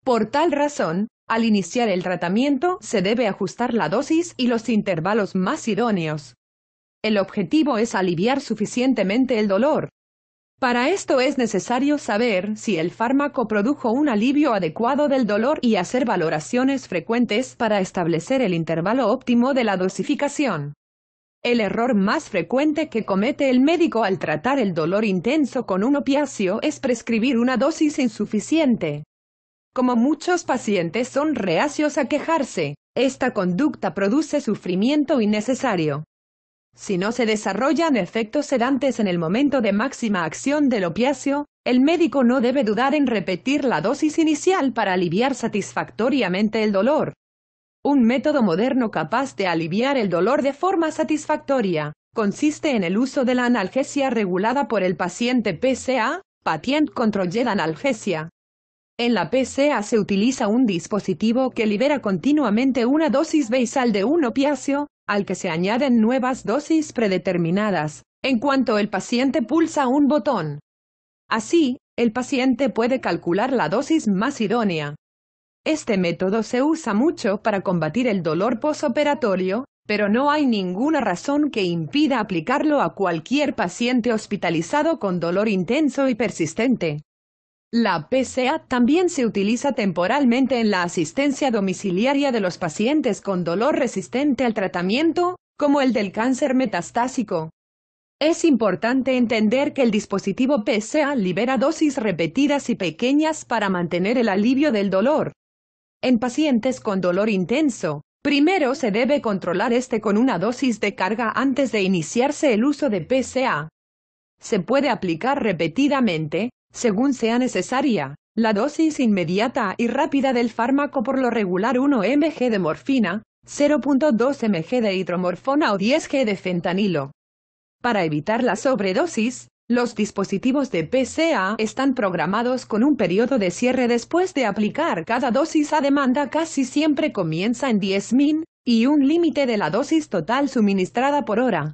Por tal razón, al iniciar el tratamiento se debe ajustar la dosis y los intervalos más idóneos. El objetivo es aliviar suficientemente el dolor, para esto es necesario saber si el fármaco produjo un alivio adecuado del dolor y hacer valoraciones frecuentes para establecer el intervalo óptimo de la dosificación. El error más frecuente que comete el médico al tratar el dolor intenso con un opiáceo es prescribir una dosis insuficiente. Como muchos pacientes son reacios a quejarse, esta conducta produce sufrimiento innecesario. Si no se desarrollan efectos sedantes en el momento de máxima acción del opiáceo, el médico no debe dudar en repetir la dosis inicial para aliviar satisfactoriamente el dolor. Un método moderno capaz de aliviar el dolor de forma satisfactoria consiste en el uso de la analgesia regulada por el paciente PCA, Patient Controlled Analgesia. En la PCA se utiliza un dispositivo que libera continuamente una dosis basal de un opiáceo, al que se añaden nuevas dosis predeterminadas, en cuanto el paciente pulsa un botón. Así, el paciente puede calcular la dosis más idónea. Este método se usa mucho para combatir el dolor posoperatorio, pero no hay ninguna razón que impida aplicarlo a cualquier paciente hospitalizado con dolor intenso y persistente. La PCA también se utiliza temporalmente en la asistencia domiciliaria de los pacientes con dolor resistente al tratamiento, como el del cáncer metastásico. Es importante entender que el dispositivo PCA libera dosis repetidas y pequeñas para mantener el alivio del dolor. En pacientes con dolor intenso, primero se debe controlar este con una dosis de carga antes de iniciarse el uso de PCA. Se puede aplicar repetidamente, según sea necesaria, la dosis inmediata y rápida del fármaco por lo regular 1 mg de morfina, 0.2 mg de hidromorfona o 10 g de fentanilo. Para evitar la sobredosis, los dispositivos de PCA están programados con un periodo de cierre después de aplicar cada dosis a demanda casi siempre comienza en 10.000 y un límite de la dosis total suministrada por hora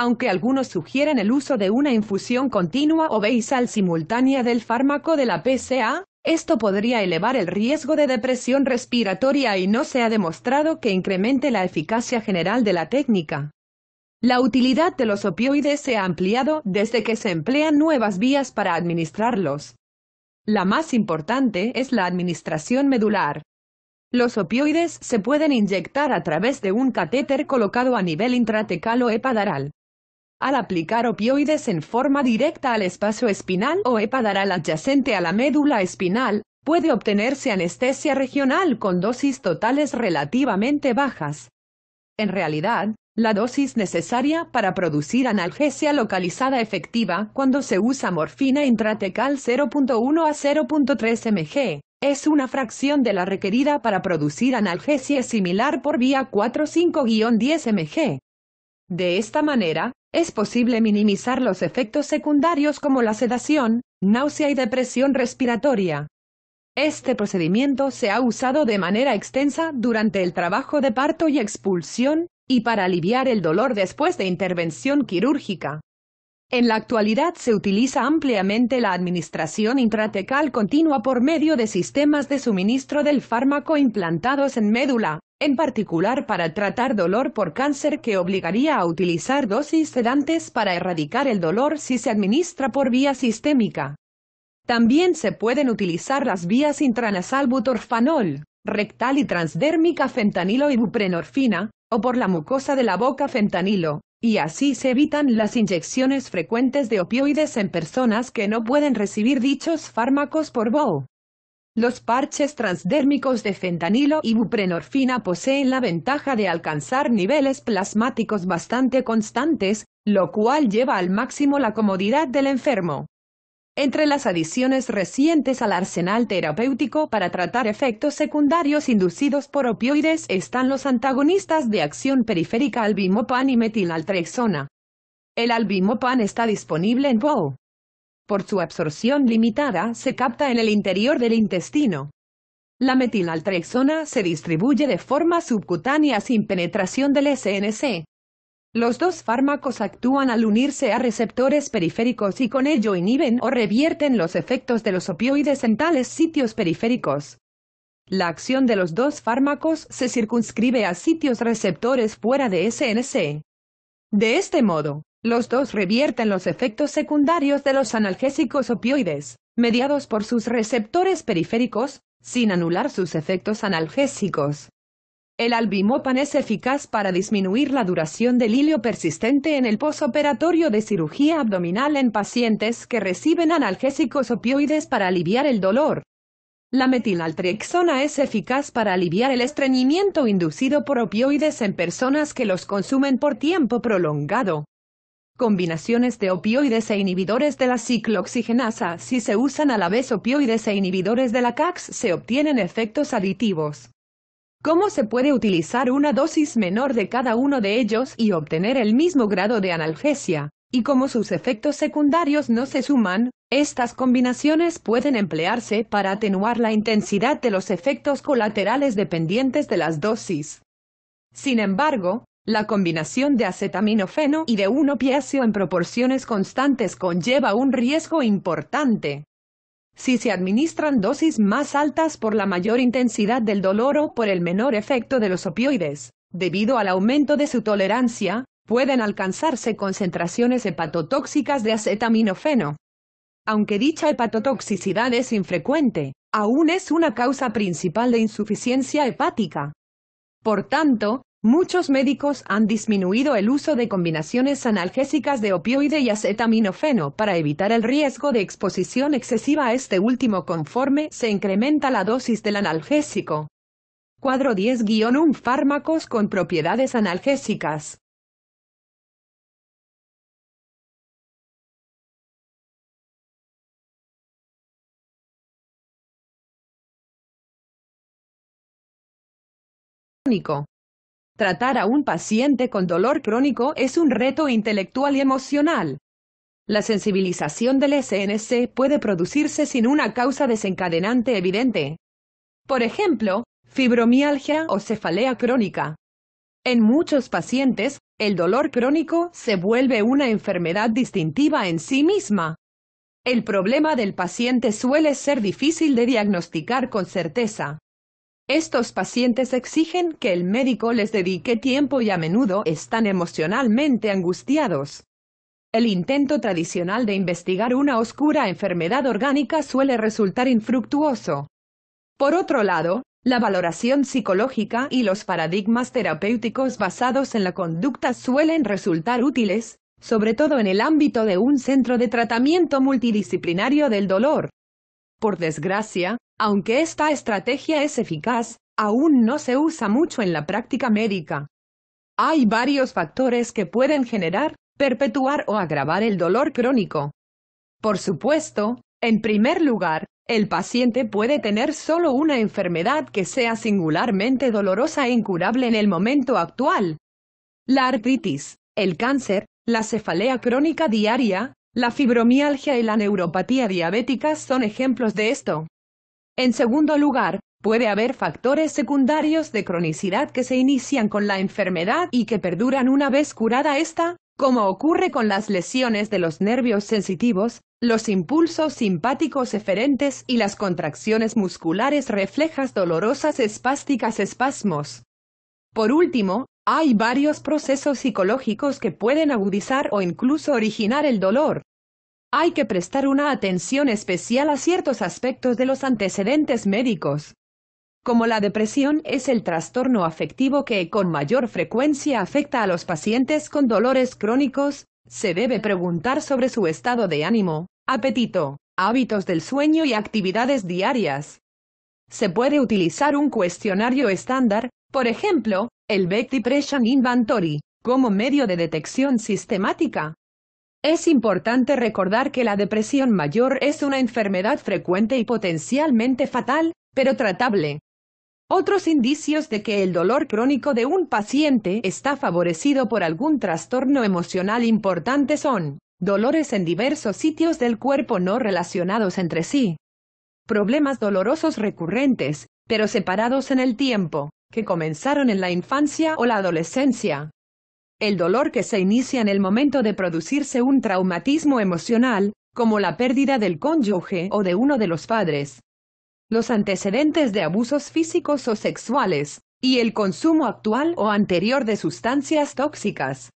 aunque algunos sugieren el uso de una infusión continua o basal simultánea del fármaco de la PCA, esto podría elevar el riesgo de depresión respiratoria y no se ha demostrado que incremente la eficacia general de la técnica. La utilidad de los opioides se ha ampliado desde que se emplean nuevas vías para administrarlos. La más importante es la administración medular. Los opioides se pueden inyectar a través de un catéter colocado a nivel intratecal o hepadaral. Al aplicar opioides en forma directa al espacio espinal o hepadaral adyacente a la médula espinal, puede obtenerse anestesia regional con dosis totales relativamente bajas. En realidad, la dosis necesaria para producir analgesia localizada efectiva cuando se usa morfina intratecal 0.1 a 0.3 mg es una fracción de la requerida para producir analgesia similar por vía 4 5 10 mg. De esta manera, es posible minimizar los efectos secundarios como la sedación, náusea y depresión respiratoria. Este procedimiento se ha usado de manera extensa durante el trabajo de parto y expulsión, y para aliviar el dolor después de intervención quirúrgica. En la actualidad se utiliza ampliamente la administración intratecal continua por medio de sistemas de suministro del fármaco implantados en médula, en particular para tratar dolor por cáncer que obligaría a utilizar dosis sedantes para erradicar el dolor si se administra por vía sistémica. También se pueden utilizar las vías intranasal butorfanol, rectal y transdérmica fentanilo y buprenorfina, o por la mucosa de la boca fentanilo, y así se evitan las inyecciones frecuentes de opioides en personas que no pueden recibir dichos fármacos por BO. Los parches transdérmicos de fentanilo y buprenorfina poseen la ventaja de alcanzar niveles plasmáticos bastante constantes, lo cual lleva al máximo la comodidad del enfermo. Entre las adiciones recientes al arsenal terapéutico para tratar efectos secundarios inducidos por opioides están los antagonistas de acción periférica albimopan y metilaltrexona. El albimopan está disponible en WOW por su absorción limitada, se capta en el interior del intestino. La metilaltrexona se distribuye de forma subcutánea sin penetración del SNC. Los dos fármacos actúan al unirse a receptores periféricos y con ello inhiben o revierten los efectos de los opioides en tales sitios periféricos. La acción de los dos fármacos se circunscribe a sitios receptores fuera de SNC. De este modo, los dos revierten los efectos secundarios de los analgésicos opioides, mediados por sus receptores periféricos, sin anular sus efectos analgésicos. El albimopan es eficaz para disminuir la duración del hilio persistente en el posoperatorio de cirugía abdominal en pacientes que reciben analgésicos opioides para aliviar el dolor. La metilaltrexona es eficaz para aliviar el estreñimiento inducido por opioides en personas que los consumen por tiempo prolongado. Combinaciones de opioides e inhibidores de la ciclooxigenasa Si se usan a la vez opioides e inhibidores de la CAX se obtienen efectos aditivos. ¿Cómo se puede utilizar una dosis menor de cada uno de ellos y obtener el mismo grado de analgesia? Y como sus efectos secundarios no se suman, estas combinaciones pueden emplearse para atenuar la intensidad de los efectos colaterales dependientes de las dosis. Sin embargo, la combinación de acetaminofeno y de un opiáceo en proporciones constantes conlleva un riesgo importante. Si se administran dosis más altas por la mayor intensidad del dolor o por el menor efecto de los opioides, debido al aumento de su tolerancia, pueden alcanzarse concentraciones hepatotóxicas de acetaminofeno. Aunque dicha hepatotoxicidad es infrecuente, aún es una causa principal de insuficiencia hepática. Por tanto, Muchos médicos han disminuido el uso de combinaciones analgésicas de opioide y acetaminofeno para evitar el riesgo de exposición excesiva a este último conforme se incrementa la dosis del analgésico. Cuadro 10-1 Fármacos con propiedades analgésicas. Tratar a un paciente con dolor crónico es un reto intelectual y emocional. La sensibilización del SNC puede producirse sin una causa desencadenante evidente. Por ejemplo, fibromialgia o cefalea crónica. En muchos pacientes, el dolor crónico se vuelve una enfermedad distintiva en sí misma. El problema del paciente suele ser difícil de diagnosticar con certeza. Estos pacientes exigen que el médico les dedique tiempo y a menudo están emocionalmente angustiados. El intento tradicional de investigar una oscura enfermedad orgánica suele resultar infructuoso. Por otro lado, la valoración psicológica y los paradigmas terapéuticos basados en la conducta suelen resultar útiles, sobre todo en el ámbito de un centro de tratamiento multidisciplinario del dolor. Por desgracia, aunque esta estrategia es eficaz, aún no se usa mucho en la práctica médica. Hay varios factores que pueden generar, perpetuar o agravar el dolor crónico. Por supuesto, en primer lugar, el paciente puede tener solo una enfermedad que sea singularmente dolorosa e incurable en el momento actual. La artritis, el cáncer, la cefalea crónica diaria, la fibromialgia y la neuropatía diabética son ejemplos de esto. En segundo lugar, puede haber factores secundarios de cronicidad que se inician con la enfermedad y que perduran una vez curada esta, como ocurre con las lesiones de los nervios sensitivos, los impulsos simpáticos eferentes y las contracciones musculares reflejas dolorosas espásticas espasmos. Por último, hay varios procesos psicológicos que pueden agudizar o incluso originar el dolor, hay que prestar una atención especial a ciertos aspectos de los antecedentes médicos. Como la depresión es el trastorno afectivo que con mayor frecuencia afecta a los pacientes con dolores crónicos, se debe preguntar sobre su estado de ánimo, apetito, hábitos del sueño y actividades diarias. Se puede utilizar un cuestionario estándar, por ejemplo, el Beck Depression Inventory, como medio de detección sistemática, es importante recordar que la depresión mayor es una enfermedad frecuente y potencialmente fatal, pero tratable. Otros indicios de que el dolor crónico de un paciente está favorecido por algún trastorno emocional importante son dolores en diversos sitios del cuerpo no relacionados entre sí, problemas dolorosos recurrentes, pero separados en el tiempo, que comenzaron en la infancia o la adolescencia, el dolor que se inicia en el momento de producirse un traumatismo emocional, como la pérdida del cónyuge o de uno de los padres, los antecedentes de abusos físicos o sexuales, y el consumo actual o anterior de sustancias tóxicas.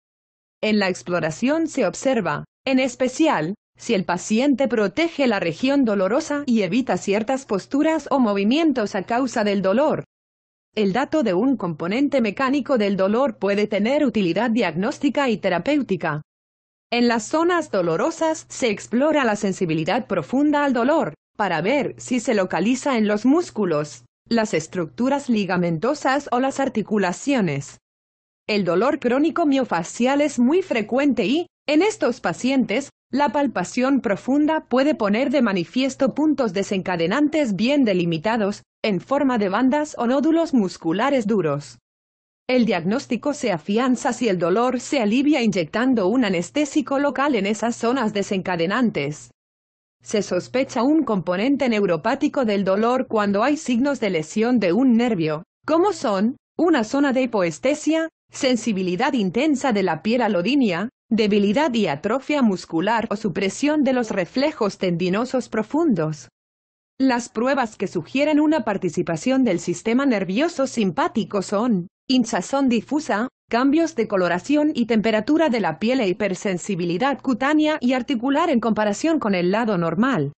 En la exploración se observa, en especial, si el paciente protege la región dolorosa y evita ciertas posturas o movimientos a causa del dolor, el dato de un componente mecánico del dolor puede tener utilidad diagnóstica y terapéutica. En las zonas dolorosas se explora la sensibilidad profunda al dolor, para ver si se localiza en los músculos, las estructuras ligamentosas o las articulaciones. El dolor crónico miofascial es muy frecuente y, en estos pacientes, la palpación profunda puede poner de manifiesto puntos desencadenantes bien delimitados, en forma de bandas o nódulos musculares duros. El diagnóstico se afianza si el dolor se alivia inyectando un anestésico local en esas zonas desencadenantes. Se sospecha un componente neuropático del dolor cuando hay signos de lesión de un nervio, como son, una zona de hipoestesia, sensibilidad intensa de la piel alodinia debilidad y atrofia muscular o supresión de los reflejos tendinosos profundos. Las pruebas que sugieren una participación del sistema nervioso simpático son hinchazón difusa, cambios de coloración y temperatura de la piel e hipersensibilidad cutánea y articular en comparación con el lado normal.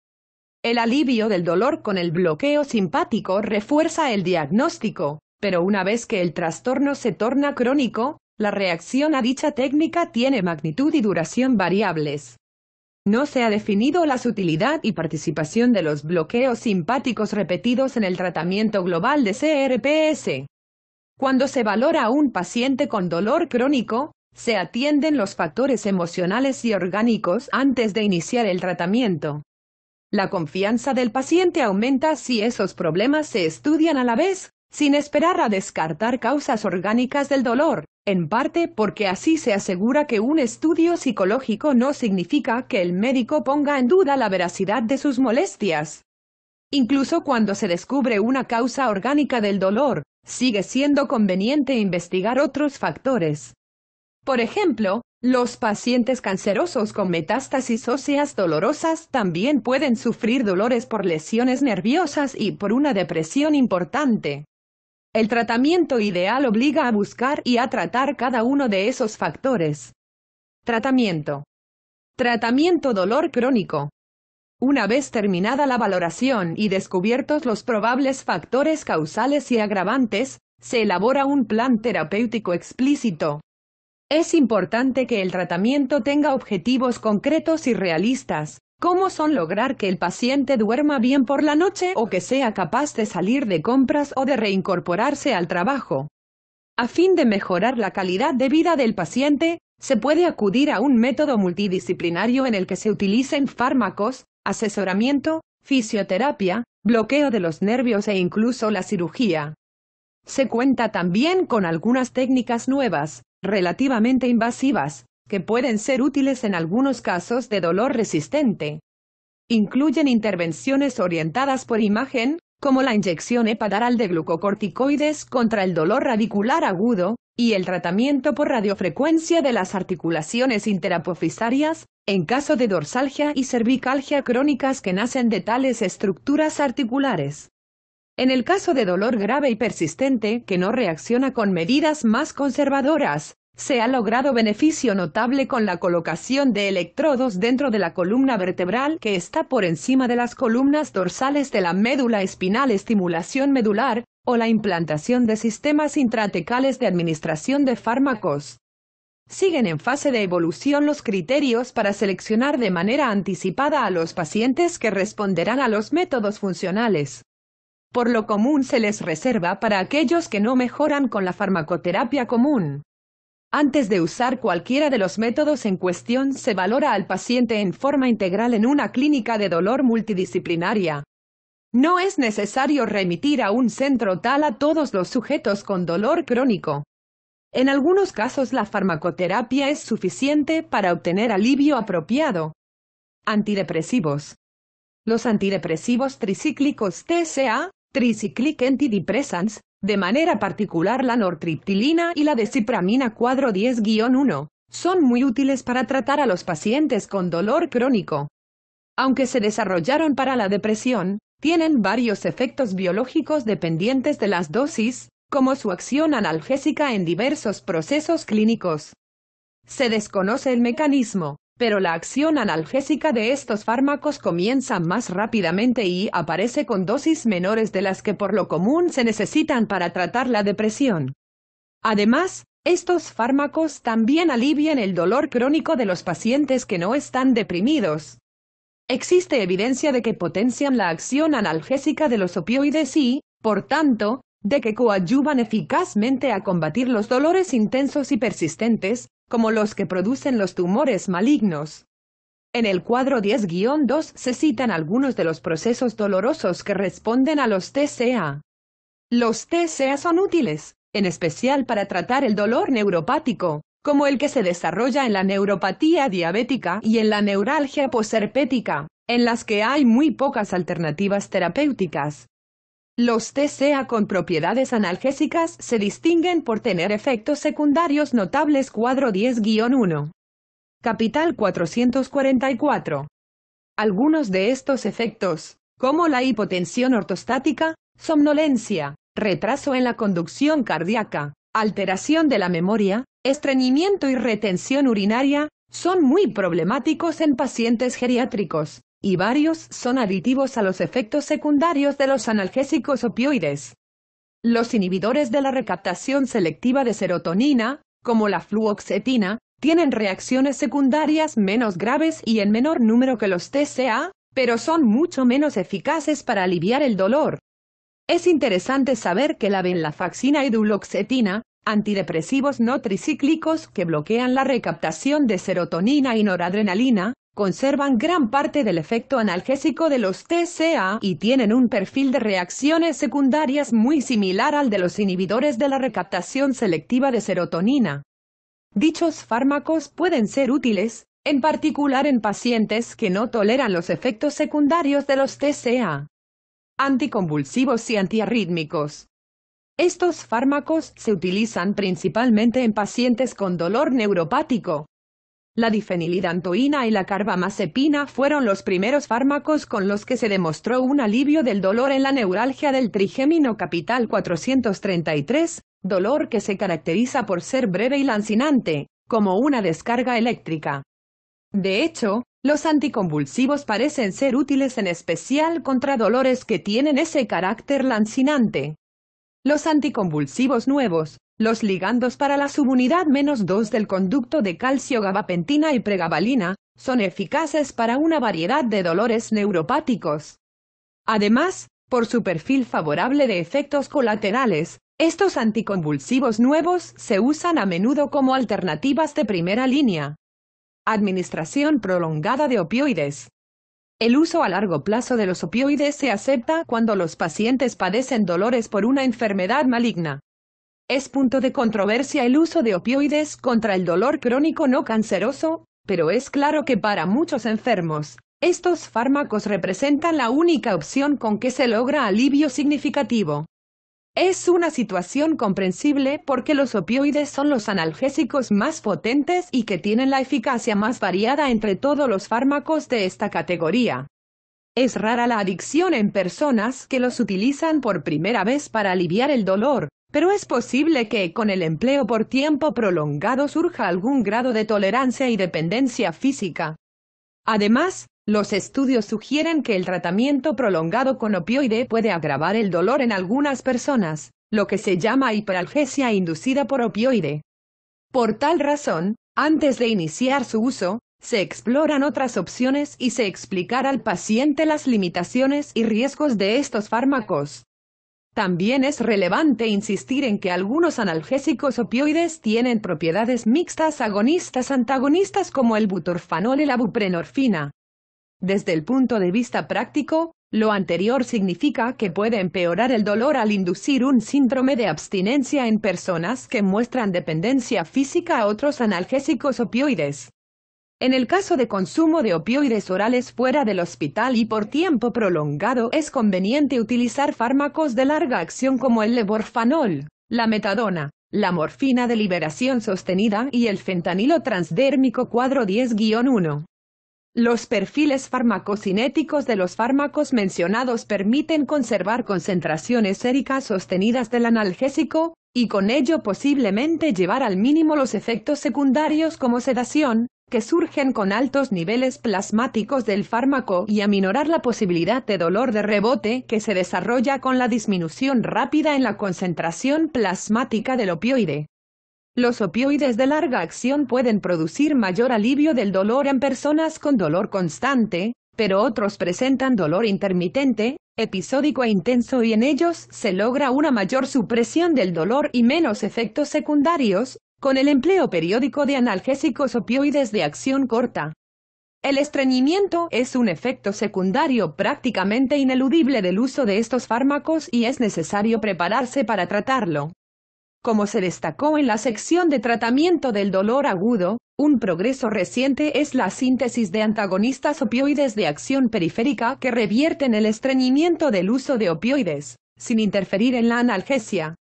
El alivio del dolor con el bloqueo simpático refuerza el diagnóstico, pero una vez que el trastorno se torna crónico, la reacción a dicha técnica tiene magnitud y duración variables. No se ha definido la sutilidad y participación de los bloqueos simpáticos repetidos en el tratamiento global de CRPS. Cuando se valora a un paciente con dolor crónico, se atienden los factores emocionales y orgánicos antes de iniciar el tratamiento. La confianza del paciente aumenta si esos problemas se estudian a la vez, sin esperar a descartar causas orgánicas del dolor, en parte porque así se asegura que un estudio psicológico no significa que el médico ponga en duda la veracidad de sus molestias. Incluso cuando se descubre una causa orgánica del dolor, sigue siendo conveniente investigar otros factores. Por ejemplo, los pacientes cancerosos con metástasis óseas dolorosas también pueden sufrir dolores por lesiones nerviosas y por una depresión importante. El tratamiento ideal obliga a buscar y a tratar cada uno de esos factores. Tratamiento. Tratamiento dolor crónico. Una vez terminada la valoración y descubiertos los probables factores causales y agravantes, se elabora un plan terapéutico explícito. Es importante que el tratamiento tenga objetivos concretos y realistas, ¿Cómo son lograr que el paciente duerma bien por la noche o que sea capaz de salir de compras o de reincorporarse al trabajo? A fin de mejorar la calidad de vida del paciente, se puede acudir a un método multidisciplinario en el que se utilicen fármacos, asesoramiento, fisioterapia, bloqueo de los nervios e incluso la cirugía. Se cuenta también con algunas técnicas nuevas, relativamente invasivas, que pueden ser útiles en algunos casos de dolor resistente. Incluyen intervenciones orientadas por imagen, como la inyección epidural de glucocorticoides contra el dolor radicular agudo, y el tratamiento por radiofrecuencia de las articulaciones interapofisarias, en caso de dorsalgia y cervicalgia crónicas que nacen de tales estructuras articulares. En el caso de dolor grave y persistente que no reacciona con medidas más conservadoras, se ha logrado beneficio notable con la colocación de electrodos dentro de la columna vertebral que está por encima de las columnas dorsales de la médula espinal, estimulación medular, o la implantación de sistemas intratecales de administración de fármacos. Siguen en fase de evolución los criterios para seleccionar de manera anticipada a los pacientes que responderán a los métodos funcionales. Por lo común se les reserva para aquellos que no mejoran con la farmacoterapia común. Antes de usar cualquiera de los métodos en cuestión, se valora al paciente en forma integral en una clínica de dolor multidisciplinaria. No es necesario remitir a un centro tal a todos los sujetos con dolor crónico. En algunos casos la farmacoterapia es suficiente para obtener alivio apropiado. Antidepresivos. Los antidepresivos tricíclicos TSA, Tricyclic Antidepressants, de manera particular la nortriptilina y la desipramina cuadro 1 son muy útiles para tratar a los pacientes con dolor crónico. Aunque se desarrollaron para la depresión, tienen varios efectos biológicos dependientes de las dosis, como su acción analgésica en diversos procesos clínicos. Se desconoce el mecanismo, pero la acción analgésica de estos fármacos comienza más rápidamente y aparece con dosis menores de las que por lo común se necesitan para tratar la depresión. Además, estos fármacos también alivian el dolor crónico de los pacientes que no están deprimidos. Existe evidencia de que potencian la acción analgésica de los opioides y, por tanto, de que coadyuvan eficazmente a combatir los dolores intensos y persistentes, como los que producen los tumores malignos. En el cuadro 10-2 se citan algunos de los procesos dolorosos que responden a los TCA. Los TCA son útiles, en especial para tratar el dolor neuropático, como el que se desarrolla en la neuropatía diabética y en la neuralgia posherpética, en las que hay muy pocas alternativas terapéuticas. Los TCA con propiedades analgésicas se distinguen por tener efectos secundarios notables cuadro 10-1. Capital 444. Algunos de estos efectos, como la hipotensión ortostática, somnolencia, retraso en la conducción cardíaca, alteración de la memoria, estreñimiento y retención urinaria, son muy problemáticos en pacientes geriátricos, y varios son aditivos a los efectos secundarios de los analgésicos opioides. Los inhibidores de la recaptación selectiva de serotonina, como la fluoxetina, tienen reacciones secundarias menos graves y en menor número que los TCA, pero son mucho menos eficaces para aliviar el dolor. Es interesante saber que la venlafaxina y duloxetina, antidepresivos no tricíclicos que bloquean la recaptación de serotonina y noradrenalina, conservan gran parte del efecto analgésico de los TCA y tienen un perfil de reacciones secundarias muy similar al de los inhibidores de la recaptación selectiva de serotonina. Dichos fármacos pueden ser útiles, en particular en pacientes que no toleran los efectos secundarios de los TCA, anticonvulsivos y antiarrítmicos. Estos fármacos se utilizan principalmente en pacientes con dolor neuropático, la difenilidantoína y la carbamazepina fueron los primeros fármacos con los que se demostró un alivio del dolor en la neuralgia del trigémino capital 433, dolor que se caracteriza por ser breve y lancinante, como una descarga eléctrica. De hecho, los anticonvulsivos parecen ser útiles en especial contra dolores que tienen ese carácter lancinante. Los anticonvulsivos nuevos, los ligandos para la subunidad menos 2 del conducto de calcio gabapentina y pregabalina son eficaces para una variedad de dolores neuropáticos. Además, por su perfil favorable de efectos colaterales, estos anticonvulsivos nuevos se usan a menudo como alternativas de primera línea. Administración prolongada de opioides. El uso a largo plazo de los opioides se acepta cuando los pacientes padecen dolores por una enfermedad maligna. Es punto de controversia el uso de opioides contra el dolor crónico no canceroso, pero es claro que para muchos enfermos, estos fármacos representan la única opción con que se logra alivio significativo. Es una situación comprensible porque los opioides son los analgésicos más potentes y que tienen la eficacia más variada entre todos los fármacos de esta categoría. Es rara la adicción en personas que los utilizan por primera vez para aliviar el dolor, pero es posible que, con el empleo por tiempo prolongado, surja algún grado de tolerancia y dependencia física. Además, los estudios sugieren que el tratamiento prolongado con opioide puede agravar el dolor en algunas personas, lo que se llama hiperalgesia inducida por opioide. Por tal razón, antes de iniciar su uso, se exploran otras opciones y se explicar al paciente las limitaciones y riesgos de estos fármacos. También es relevante insistir en que algunos analgésicos opioides tienen propiedades mixtas agonistas antagonistas como el butorfanol y la buprenorfina. Desde el punto de vista práctico, lo anterior significa que puede empeorar el dolor al inducir un síndrome de abstinencia en personas que muestran dependencia física a otros analgésicos opioides. En el caso de consumo de opioides orales fuera del hospital y por tiempo prolongado, es conveniente utilizar fármacos de larga acción como el leborfanol, la metadona, la morfina de liberación sostenida y el fentanilo transdérmico cuadro 10-1. Los perfiles farmacocinéticos de los fármacos mencionados permiten conservar concentraciones séricas sostenidas del analgésico, y con ello posiblemente llevar al mínimo los efectos secundarios como sedación, que surgen con altos niveles plasmáticos del fármaco y aminorar la posibilidad de dolor de rebote que se desarrolla con la disminución rápida en la concentración plasmática del opioide. Los opioides de larga acción pueden producir mayor alivio del dolor en personas con dolor constante, pero otros presentan dolor intermitente, episódico e intenso y en ellos se logra una mayor supresión del dolor y menos efectos secundarios, con el empleo periódico de analgésicos opioides de acción corta. El estreñimiento es un efecto secundario prácticamente ineludible del uso de estos fármacos y es necesario prepararse para tratarlo. Como se destacó en la sección de tratamiento del dolor agudo, un progreso reciente es la síntesis de antagonistas opioides de acción periférica que revierten el estreñimiento del uso de opioides, sin interferir en la analgesia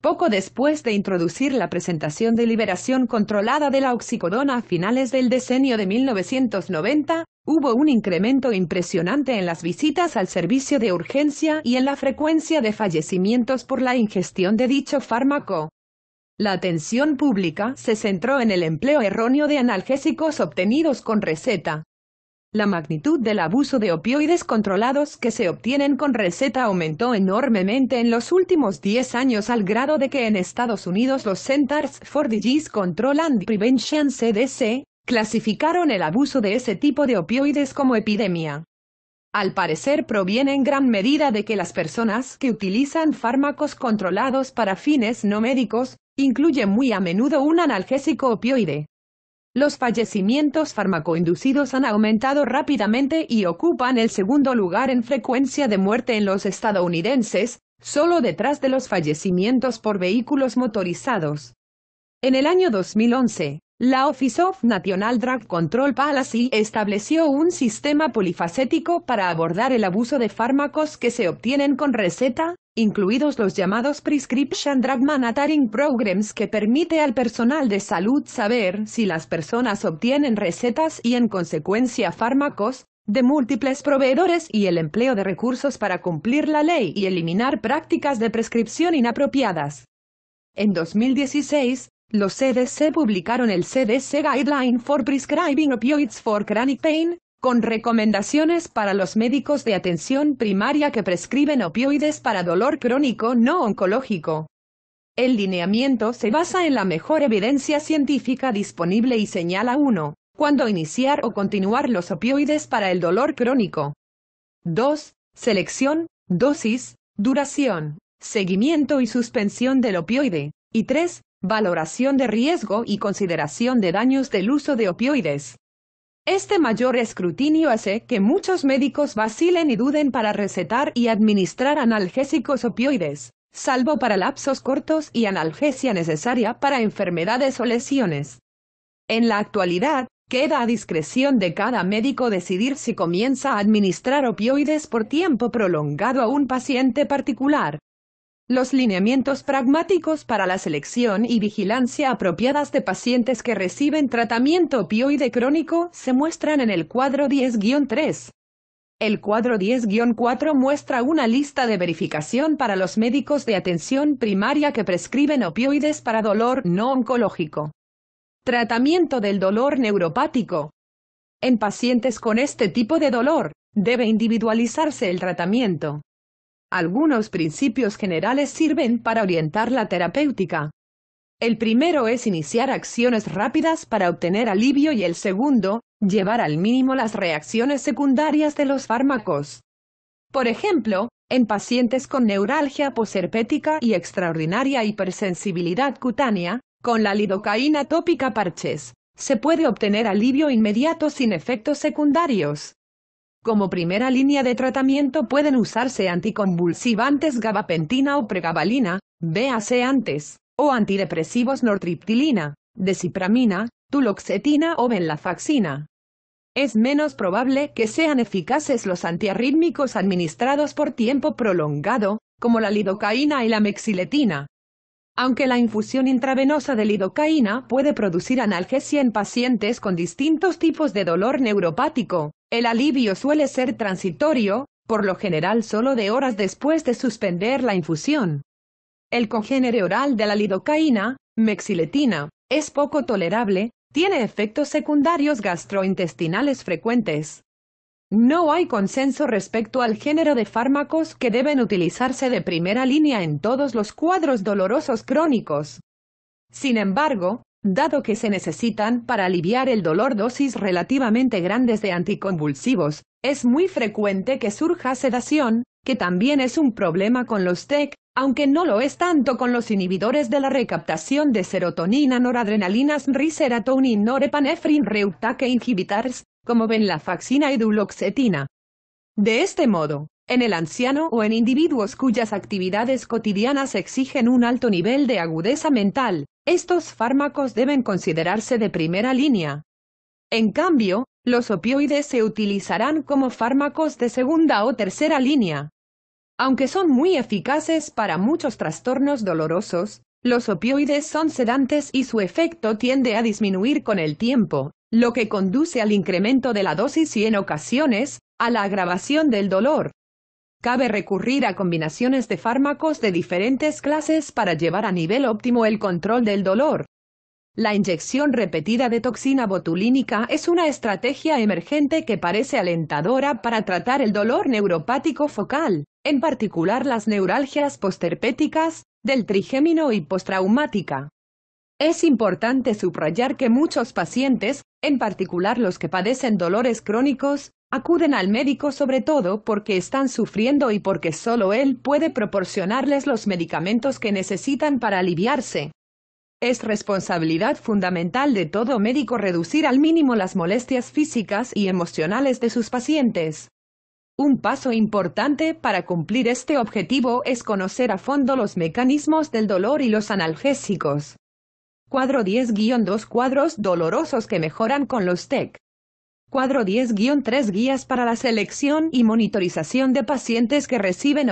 poco después de introducir la presentación de liberación controlada de la oxicodona a finales del decenio de 1990, hubo un incremento impresionante en las visitas al servicio de urgencia y en la frecuencia de fallecimientos por la ingestión de dicho fármaco. La atención pública se centró en el empleo erróneo de analgésicos obtenidos con receta, la magnitud del abuso de opioides controlados que se obtienen con receta aumentó enormemente en los últimos 10 años al grado de que en Estados Unidos los Centers for Disease Control and Prevention CDC clasificaron el abuso de ese tipo de opioides como epidemia. Al parecer proviene en gran medida de que las personas que utilizan fármacos controlados para fines no médicos, incluyen muy a menudo un analgésico opioide. Los fallecimientos farmacoinducidos han aumentado rápidamente y ocupan el segundo lugar en frecuencia de muerte en los estadounidenses, solo detrás de los fallecimientos por vehículos motorizados. En el año 2011, la Office of National Drug Control Policy estableció un sistema polifacético para abordar el abuso de fármacos que se obtienen con receta, incluidos los llamados Prescription Drug Monitoring Programs que permite al personal de salud saber si las personas obtienen recetas y en consecuencia fármacos de múltiples proveedores y el empleo de recursos para cumplir la ley y eliminar prácticas de prescripción inapropiadas. En 2016, los CDC publicaron el CDC Guideline for Prescribing Opioids for Chronic Pain, con recomendaciones para los médicos de atención primaria que prescriben opioides para dolor crónico no oncológico. El lineamiento se basa en la mejor evidencia científica disponible y señala 1. Cuándo iniciar o continuar los opioides para el dolor crónico. 2. Selección, dosis, duración, seguimiento y suspensión del opioide. Y 3. Valoración de riesgo y consideración de daños del uso de opioides. Este mayor escrutinio hace que muchos médicos vacilen y duden para recetar y administrar analgésicos opioides, salvo para lapsos cortos y analgesia necesaria para enfermedades o lesiones. En la actualidad, queda a discreción de cada médico decidir si comienza a administrar opioides por tiempo prolongado a un paciente particular, los lineamientos pragmáticos para la selección y vigilancia apropiadas de pacientes que reciben tratamiento opioide crónico se muestran en el cuadro 10-3. El cuadro 10-4 muestra una lista de verificación para los médicos de atención primaria que prescriben opioides para dolor no oncológico. Tratamiento del dolor neuropático. En pacientes con este tipo de dolor, debe individualizarse el tratamiento. Algunos principios generales sirven para orientar la terapéutica. El primero es iniciar acciones rápidas para obtener alivio y el segundo, llevar al mínimo las reacciones secundarias de los fármacos. Por ejemplo, en pacientes con neuralgia posherpética y extraordinaria hipersensibilidad cutánea, con la lidocaína tópica parches, se puede obtener alivio inmediato sin efectos secundarios. Como primera línea de tratamiento pueden usarse anticonvulsivantes gabapentina o pregabalina, BAC antes, o antidepresivos nortriptilina, desipramina, tuloxetina o venlafaxina. Es menos probable que sean eficaces los antiarrítmicos administrados por tiempo prolongado, como la lidocaína y la mexiletina aunque la infusión intravenosa de lidocaína puede producir analgesia en pacientes con distintos tipos de dolor neuropático. El alivio suele ser transitorio, por lo general solo de horas después de suspender la infusión. El congénere oral de la lidocaína, mexiletina, es poco tolerable, tiene efectos secundarios gastrointestinales frecuentes. No hay consenso respecto al género de fármacos que deben utilizarse de primera línea en todos los cuadros dolorosos crónicos. Sin embargo, dado que se necesitan para aliviar el dolor dosis relativamente grandes de anticonvulsivos, es muy frecuente que surja sedación, que también es un problema con los TEC, aunque no lo es tanto con los inhibidores de la recaptación de serotonina, noradrenalinas, nor y inhibitors, como ven la y duloxetina. De este modo, en el anciano o en individuos cuyas actividades cotidianas exigen un alto nivel de agudeza mental, estos fármacos deben considerarse de primera línea. En cambio, los opioides se utilizarán como fármacos de segunda o tercera línea. Aunque son muy eficaces para muchos trastornos dolorosos, los opioides son sedantes y su efecto tiende a disminuir con el tiempo, lo que conduce al incremento de la dosis y en ocasiones, a la agravación del dolor. Cabe recurrir a combinaciones de fármacos de diferentes clases para llevar a nivel óptimo el control del dolor. La inyección repetida de toxina botulínica es una estrategia emergente que parece alentadora para tratar el dolor neuropático focal, en particular las neuralgias posterpéticas, del trigémino y postraumática. Es importante subrayar que muchos pacientes, en particular los que padecen dolores crónicos, acuden al médico sobre todo porque están sufriendo y porque solo él puede proporcionarles los medicamentos que necesitan para aliviarse. Es responsabilidad fundamental de todo médico reducir al mínimo las molestias físicas y emocionales de sus pacientes. Un paso importante para cumplir este objetivo es conocer a fondo los mecanismos del dolor y los analgésicos. Cuadro 10-2 Cuadros dolorosos que mejoran con los TEC. Cuadro 10-3 Guías para la selección y monitorización de pacientes que reciben